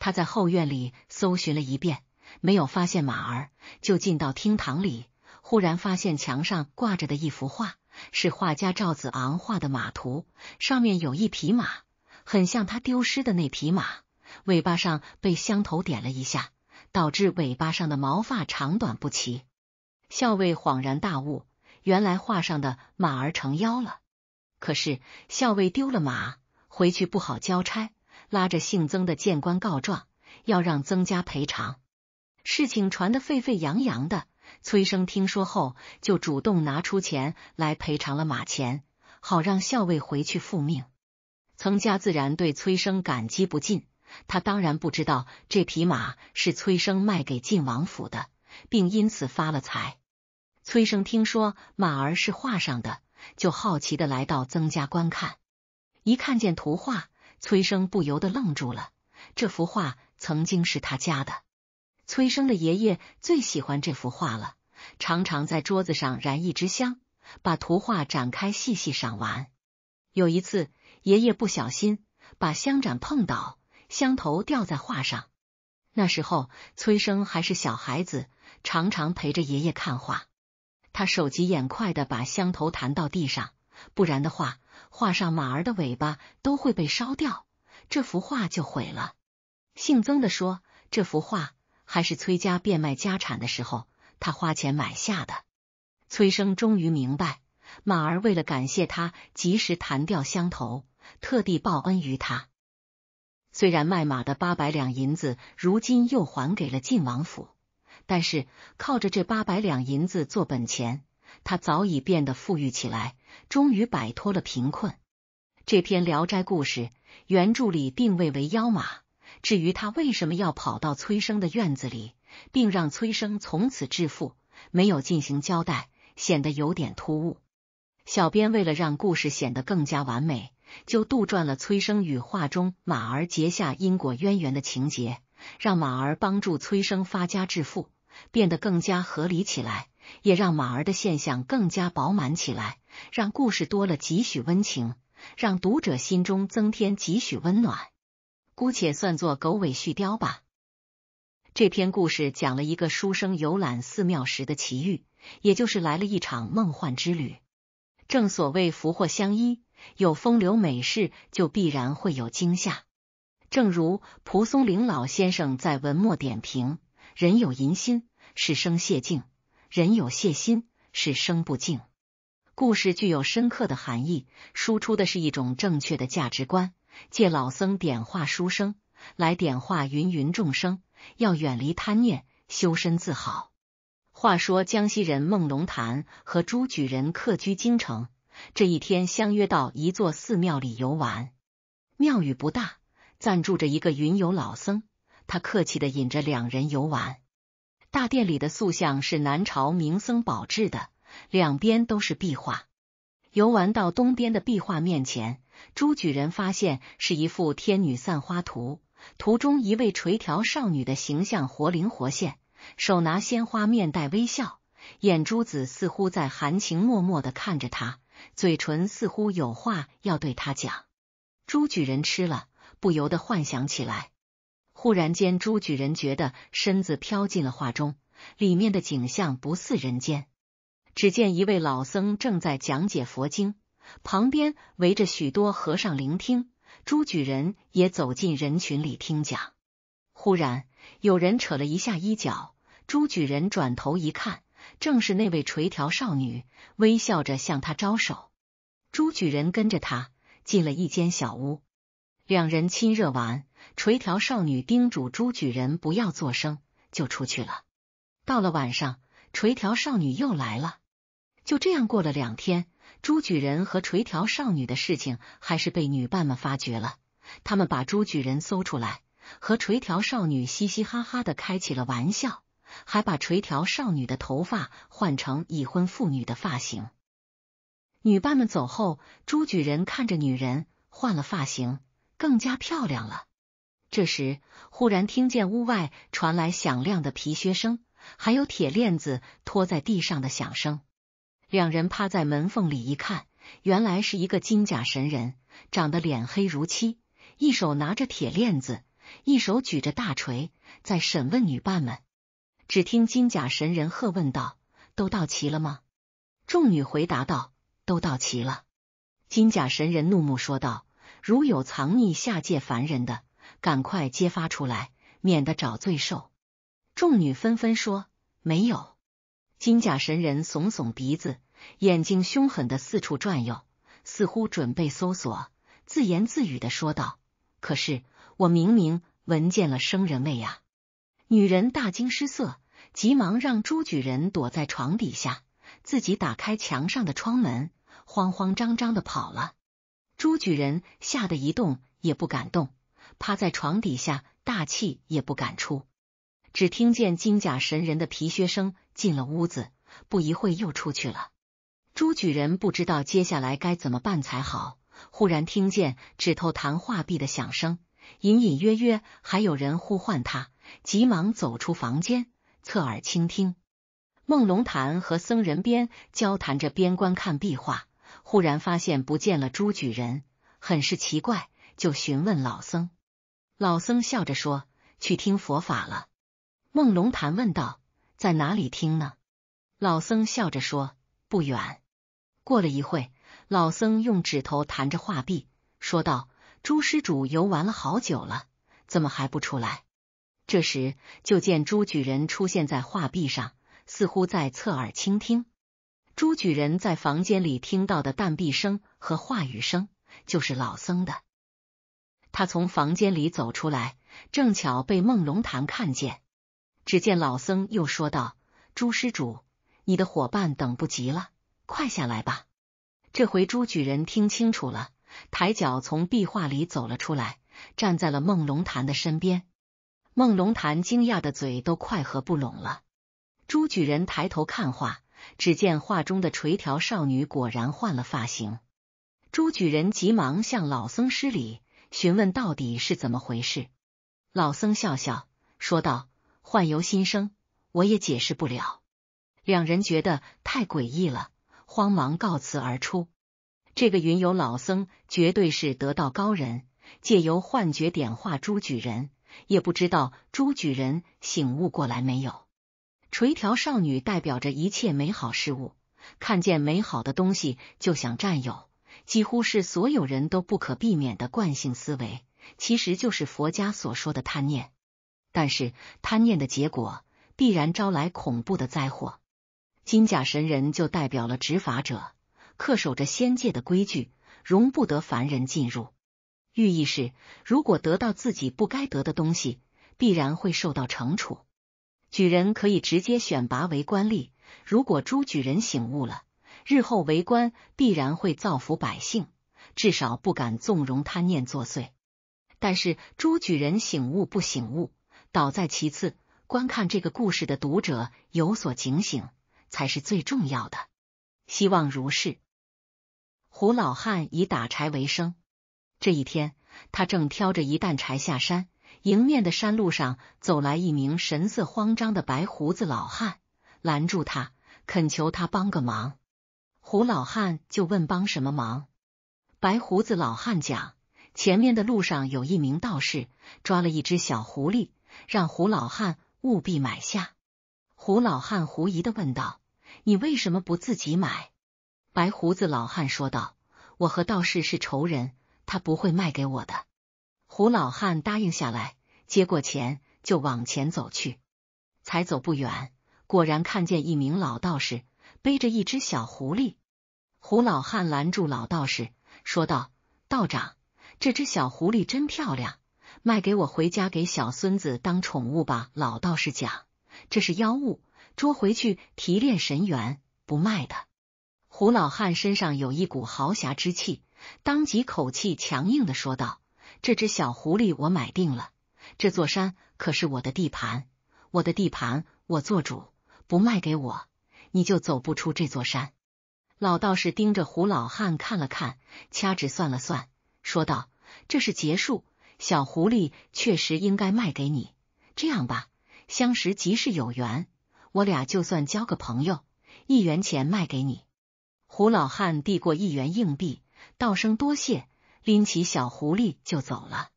他在后院里搜寻了一遍。没有发现马儿，就进到厅堂里，忽然发现墙上挂着的一幅画，是画家赵子昂画的马图，上面有一匹马，很像他丢失的那匹马，尾巴上被香头点了一下，导致尾巴上的毛发长短不齐。校尉恍然大悟，原来画上的马儿成妖了。可是校尉丢了马，回去不好交差，拉着姓曾的谏官告状，要让曾家赔偿。事情传得沸沸扬扬的，崔生听说后就主动拿出钱来赔偿了马钱，好让校尉回去复命。曾家自然对崔生感激不尽，他当然不知道这匹马是崔生卖给晋王府的，并因此发了财。崔生听说马儿是画上的，就好奇的来到曾家观看，一看见图画，崔生不由得愣住了。这幅画曾经是他家的。崔生的爷爷最喜欢这幅画了，常常在桌子上燃一支香，把图画展开细细赏玩。有一次，爷爷不小心把香盏碰倒，香头掉在画上。那时候，崔生还是小孩子，常常陪着爷爷看画。他手疾眼快的把香头弹到地上，不然的话，画上马儿的尾巴都会被烧掉，这幅画就毁了。姓曾的说，这幅画。还是崔家变卖家产的时候，他花钱买下的。崔生终于明白，马儿为了感谢他及时弹掉香头，特地报恩于他。虽然卖马的八百两银子如今又还给了晋王府，但是靠着这八百两银子做本钱，他早已变得富裕起来，终于摆脱了贫困。这篇《聊斋故事》原著里定位为妖马。至于他为什么要跑到崔生的院子里，并让崔生从此致富，没有进行交代，显得有点突兀。小编为了让故事显得更加完美，就杜撰了崔生与画中马儿结下因果渊源的情节，让马儿帮助崔生发家致富，变得更加合理起来，也让马儿的现象更加饱满起来，让故事多了几许温情，让读者心中增添几许温暖。姑且算作狗尾续貂吧。这篇故事讲了一个书生游览寺庙时的奇遇，也就是来了一场梦幻之旅。正所谓福祸相依，有风流美事就必然会有惊吓。正如蒲松龄老先生在文末点评：“人有淫心，是生谢静；人有谢心，是生不净。故事具有深刻的含义，输出的是一种正确的价值观。借老僧点化书生，来点化芸芸众生，要远离贪念，修身自好。话说江西人孟龙潭和朱举人客居京城，这一天相约到一座寺庙里游玩。庙宇不大，暂住着一个云游老僧，他客气的引着两人游玩。大殿里的塑像是南朝名僧宝制的，两边都是壁画。游玩到东边的壁画面前。朱举人发现是一幅天女散花图，图中一位垂髫少女的形象活灵活现，手拿鲜花，面带微笑，眼珠子似乎在含情脉脉的看着他，嘴唇似乎有话要对他讲。朱举人吃了，不由得幻想起来。忽然间，朱举人觉得身子飘进了画中，里面的景象不似人间。只见一位老僧正在讲解佛经。旁边围着许多和尚聆听，朱举人也走进人群里听讲。忽然有人扯了一下衣角，朱举人转头一看，正是那位垂髫少女，微笑着向他招手。朱举人跟着他进了一间小屋，两人亲热完，垂髫少女叮嘱朱举人不要作声，就出去了。到了晚上，垂髫少女又来了。就这样过了两天。朱举人和垂髫少女的事情还是被女伴们发觉了，他们把朱举人搜出来，和垂髫少女嘻嘻哈哈的开起了玩笑，还把垂髫少女的头发换成已婚妇女的发型。女伴们走后，朱举人看着女人换了发型，更加漂亮了。这时，忽然听见屋外传来响亮的皮靴声，还有铁链子拖在地上的响声。两人趴在门缝里一看，原来是一个金甲神人，长得脸黑如漆，一手拿着铁链子，一手举着大锤，在审问女伴们。只听金甲神人喝问道：“都到齐了吗？”众女回答道：“都到齐了。”金甲神人怒目说道：“如有藏匿下界凡人的，赶快揭发出来，免得找罪受。”众女纷纷说：“没有。”金甲神人耸耸鼻子，眼睛凶狠的四处转悠，似乎准备搜索。自言自语的说道：“可是我明明闻见了生人味呀！”女人大惊失色，急忙让朱举人躲在床底下，自己打开墙上的窗门，慌慌张张的跑了。朱举人吓得一动也不敢动，趴在床底下，大气也不敢出。只听见金甲神人的皮靴声进了屋子，不一会又出去了。朱举人不知道接下来该怎么办才好，忽然听见指头弹画壁的响声，隐隐约约还有人呼唤他，急忙走出房间，侧耳倾听。梦龙潭和僧人边交谈着边观看壁画，忽然发现不见了朱举人，很是奇怪，就询问老僧。老僧笑着说：“去听佛法了。”孟龙潭问道：“在哪里听呢？”老僧笑着说：“不远。”过了一会，老僧用指头弹着画壁，说道：“朱施主游玩了好久了，怎么还不出来？”这时，就见朱举人出现在画壁上，似乎在侧耳倾听。朱举人在房间里听到的弹壁声和话语声，就是老僧的。他从房间里走出来，正巧被孟龙潭看见。只见老僧又说道：“朱施主，你的伙伴等不及了，快下来吧。”这回朱举人听清楚了，抬脚从壁画里走了出来，站在了孟龙潭的身边。孟龙潭惊讶的嘴都快合不拢了。朱举人抬头看画，只见画中的垂髫少女果然换了发型。朱举人急忙向老僧施礼，询问到底是怎么回事。老僧笑笑说道。幻由心生，我也解释不了。两人觉得太诡异了，慌忙告辞而出。这个云游老僧绝对是得道高人，借由幻觉点化朱举人，也不知道朱举人醒悟过来没有。垂髫少女代表着一切美好事物，看见美好的东西就想占有，几乎是所有人都不可避免的惯性思维，其实就是佛家所说的贪念。但是贪念的结果必然招来恐怖的灾祸。金甲神人就代表了执法者，恪守着仙界的规矩，容不得凡人进入。寓意是：如果得到自己不该得的东西，必然会受到惩处。举人可以直接选拔为官吏。如果朱举人醒悟了，日后为官必然会造福百姓，至少不敢纵容贪念作祟。但是朱举人醒悟不醒悟？倒在其次，观看这个故事的读者有所警醒才是最重要的。希望如是。胡老汉以打柴为生，这一天他正挑着一担柴下山，迎面的山路上走来一名神色慌张的白胡子老汉，拦住他，恳求他帮个忙。胡老汉就问帮什么忙？白胡子老汉讲，前面的路上有一名道士抓了一只小狐狸。让胡老汉务必买下。胡老汉狐疑的问道：“你为什么不自己买？”白胡子老汉说道：“我和道士是仇人，他不会卖给我的。”胡老汉答应下来，接过钱就往前走去。才走不远，果然看见一名老道士背着一只小狐狸。胡老汉拦住老道士说道：“道长，这只小狐狸真漂亮。”卖给我回家给小孙子当宠物吧，老道士讲这是妖物，捉回去提炼神元，不卖的。胡老汉身上有一股豪侠之气，当即口气强硬的说道：“这只小狐狸我买定了，这座山可是我的地盘，我的地盘我做主，不卖给我你就走不出这座山。”老道士盯着胡老汉看了看，掐指算了算，说道：“这是结束。”小狐狸确实应该卖给你，这样吧，相识即是有缘，我俩就算交个朋友，一元钱卖给你。胡老汉递过一元硬币，道声多谢，拎起小狐狸就走了。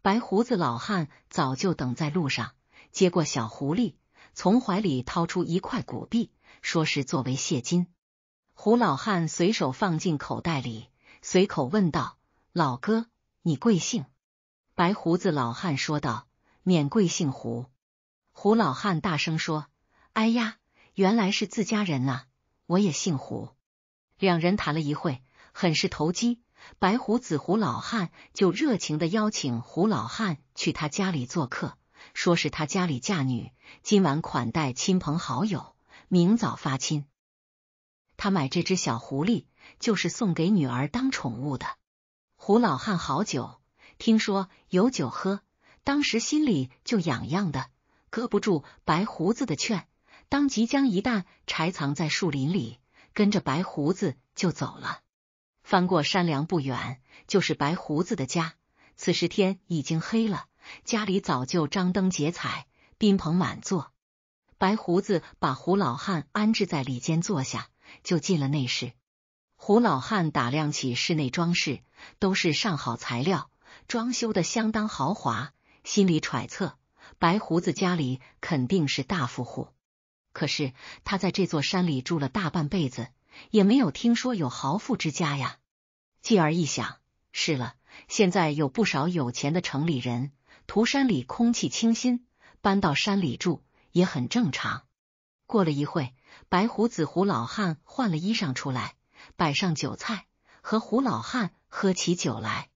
白胡子老汉早就等在路上，接过小狐狸，从怀里掏出一块古币，说是作为谢金。胡老汉随手放进口袋里，随口问道：“老哥，你贵姓？”白胡子老汉说道：“免贵姓胡。”胡老汉大声说：“哎呀，原来是自家人啊！我也姓胡。”两人谈了一会，很是投机。白胡子胡老汉就热情的邀请胡老汉去他家里做客，说是他家里嫁女，今晚款待亲朋好友，明早发亲。他买这只小狐狸就是送给女儿当宠物的。胡老汉好酒。听说有酒喝，当时心里就痒痒的，搁不住白胡子的劝，当即将一担柴藏在树林里，跟着白胡子就走了。翻过山梁不远就是白胡子的家，此时天已经黑了，家里早就张灯结彩，宾朋满座。白胡子把胡老汉安置在里间坐下，就进了内室。胡老汉打量起室内装饰，都是上好材料。装修的相当豪华，心里揣测，白胡子家里肯定是大富户。可是他在这座山里住了大半辈子，也没有听说有豪富之家呀。继而一想，是了，现在有不少有钱的城里人，涂山里空气清新，搬到山里住也很正常。过了一会，白胡子胡老汉换了衣裳出来，摆上酒菜，和胡老汉喝起酒来。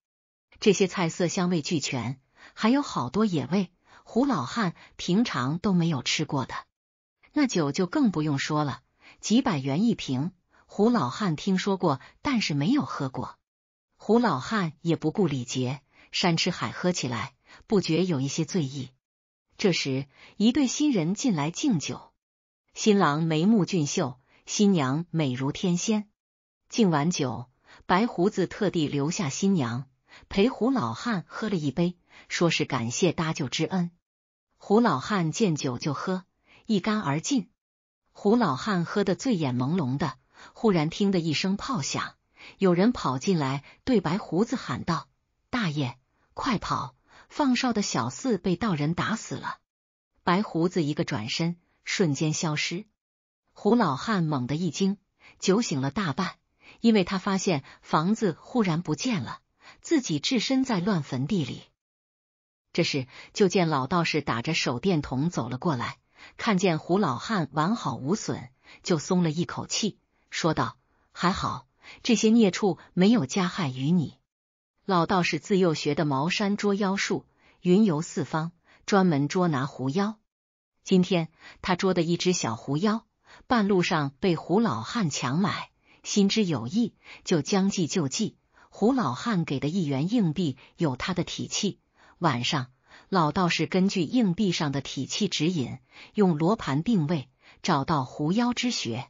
这些菜色香味俱全，还有好多野味，胡老汉平常都没有吃过的。那酒就更不用说了，几百元一瓶，胡老汉听说过，但是没有喝过。胡老汉也不顾礼节，山吃海喝起来，不觉有一些醉意。这时，一对新人进来敬酒，新郎眉目俊秀，新娘美如天仙。敬完酒，白胡子特地留下新娘。陪胡老汉喝了一杯，说是感谢搭救之恩。胡老汉见酒就喝，一干而尽。胡老汉喝得醉眼朦胧的，忽然听得一声炮响，有人跑进来对白胡子喊道：“大爷，快跑！放哨的小四被道人打死了。”白胡子一个转身，瞬间消失。胡老汉猛地一惊，酒醒了大半，因为他发现房子忽然不见了。自己置身在乱坟地里，这时就见老道士打着手电筒走了过来，看见胡老汉完好无损，就松了一口气，说道：“还好，这些孽畜没有加害于你。”老道士自幼学的茅山捉妖术，云游四方，专门捉拿狐妖。今天他捉的一只小狐妖，半路上被胡老汉强买，心知有意，就将计就计。胡老汉给的一元硬币有他的体气。晚上，老道士根据硬币上的体气指引，用罗盘定位，找到狐妖之穴。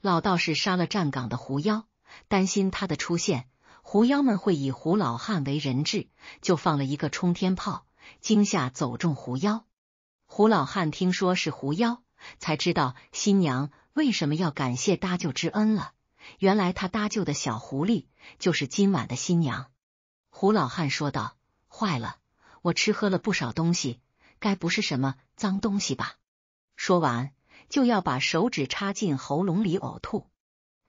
老道士杀了站岗的狐妖，担心他的出现，狐妖们会以胡老汉为人质，就放了一个冲天炮，惊吓走中狐妖。胡老汉听说是狐妖，才知道新娘为什么要感谢搭救之恩了。原来他搭救的小狐狸就是今晚的新娘，胡老汉说道：“坏了，我吃喝了不少东西，该不是什么脏东西吧？”说完就要把手指插进喉咙里呕吐。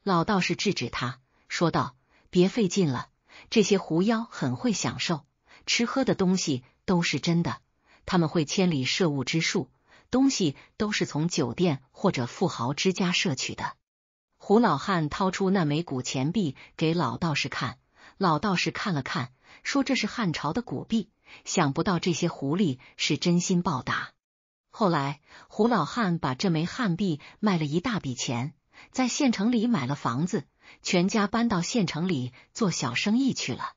老道士制止他，说道：“别费劲了，这些狐妖很会享受，吃喝的东西都是真的，他们会千里摄物之术，东西都是从酒店或者富豪之家摄取的。”胡老汉掏出那枚古钱币给老道士看，老道士看了看，说这是汉朝的古币，想不到这些狐狸是真心报答。后来，胡老汉把这枚汉币卖了一大笔钱，在县城里买了房子，全家搬到县城里做小生意去了。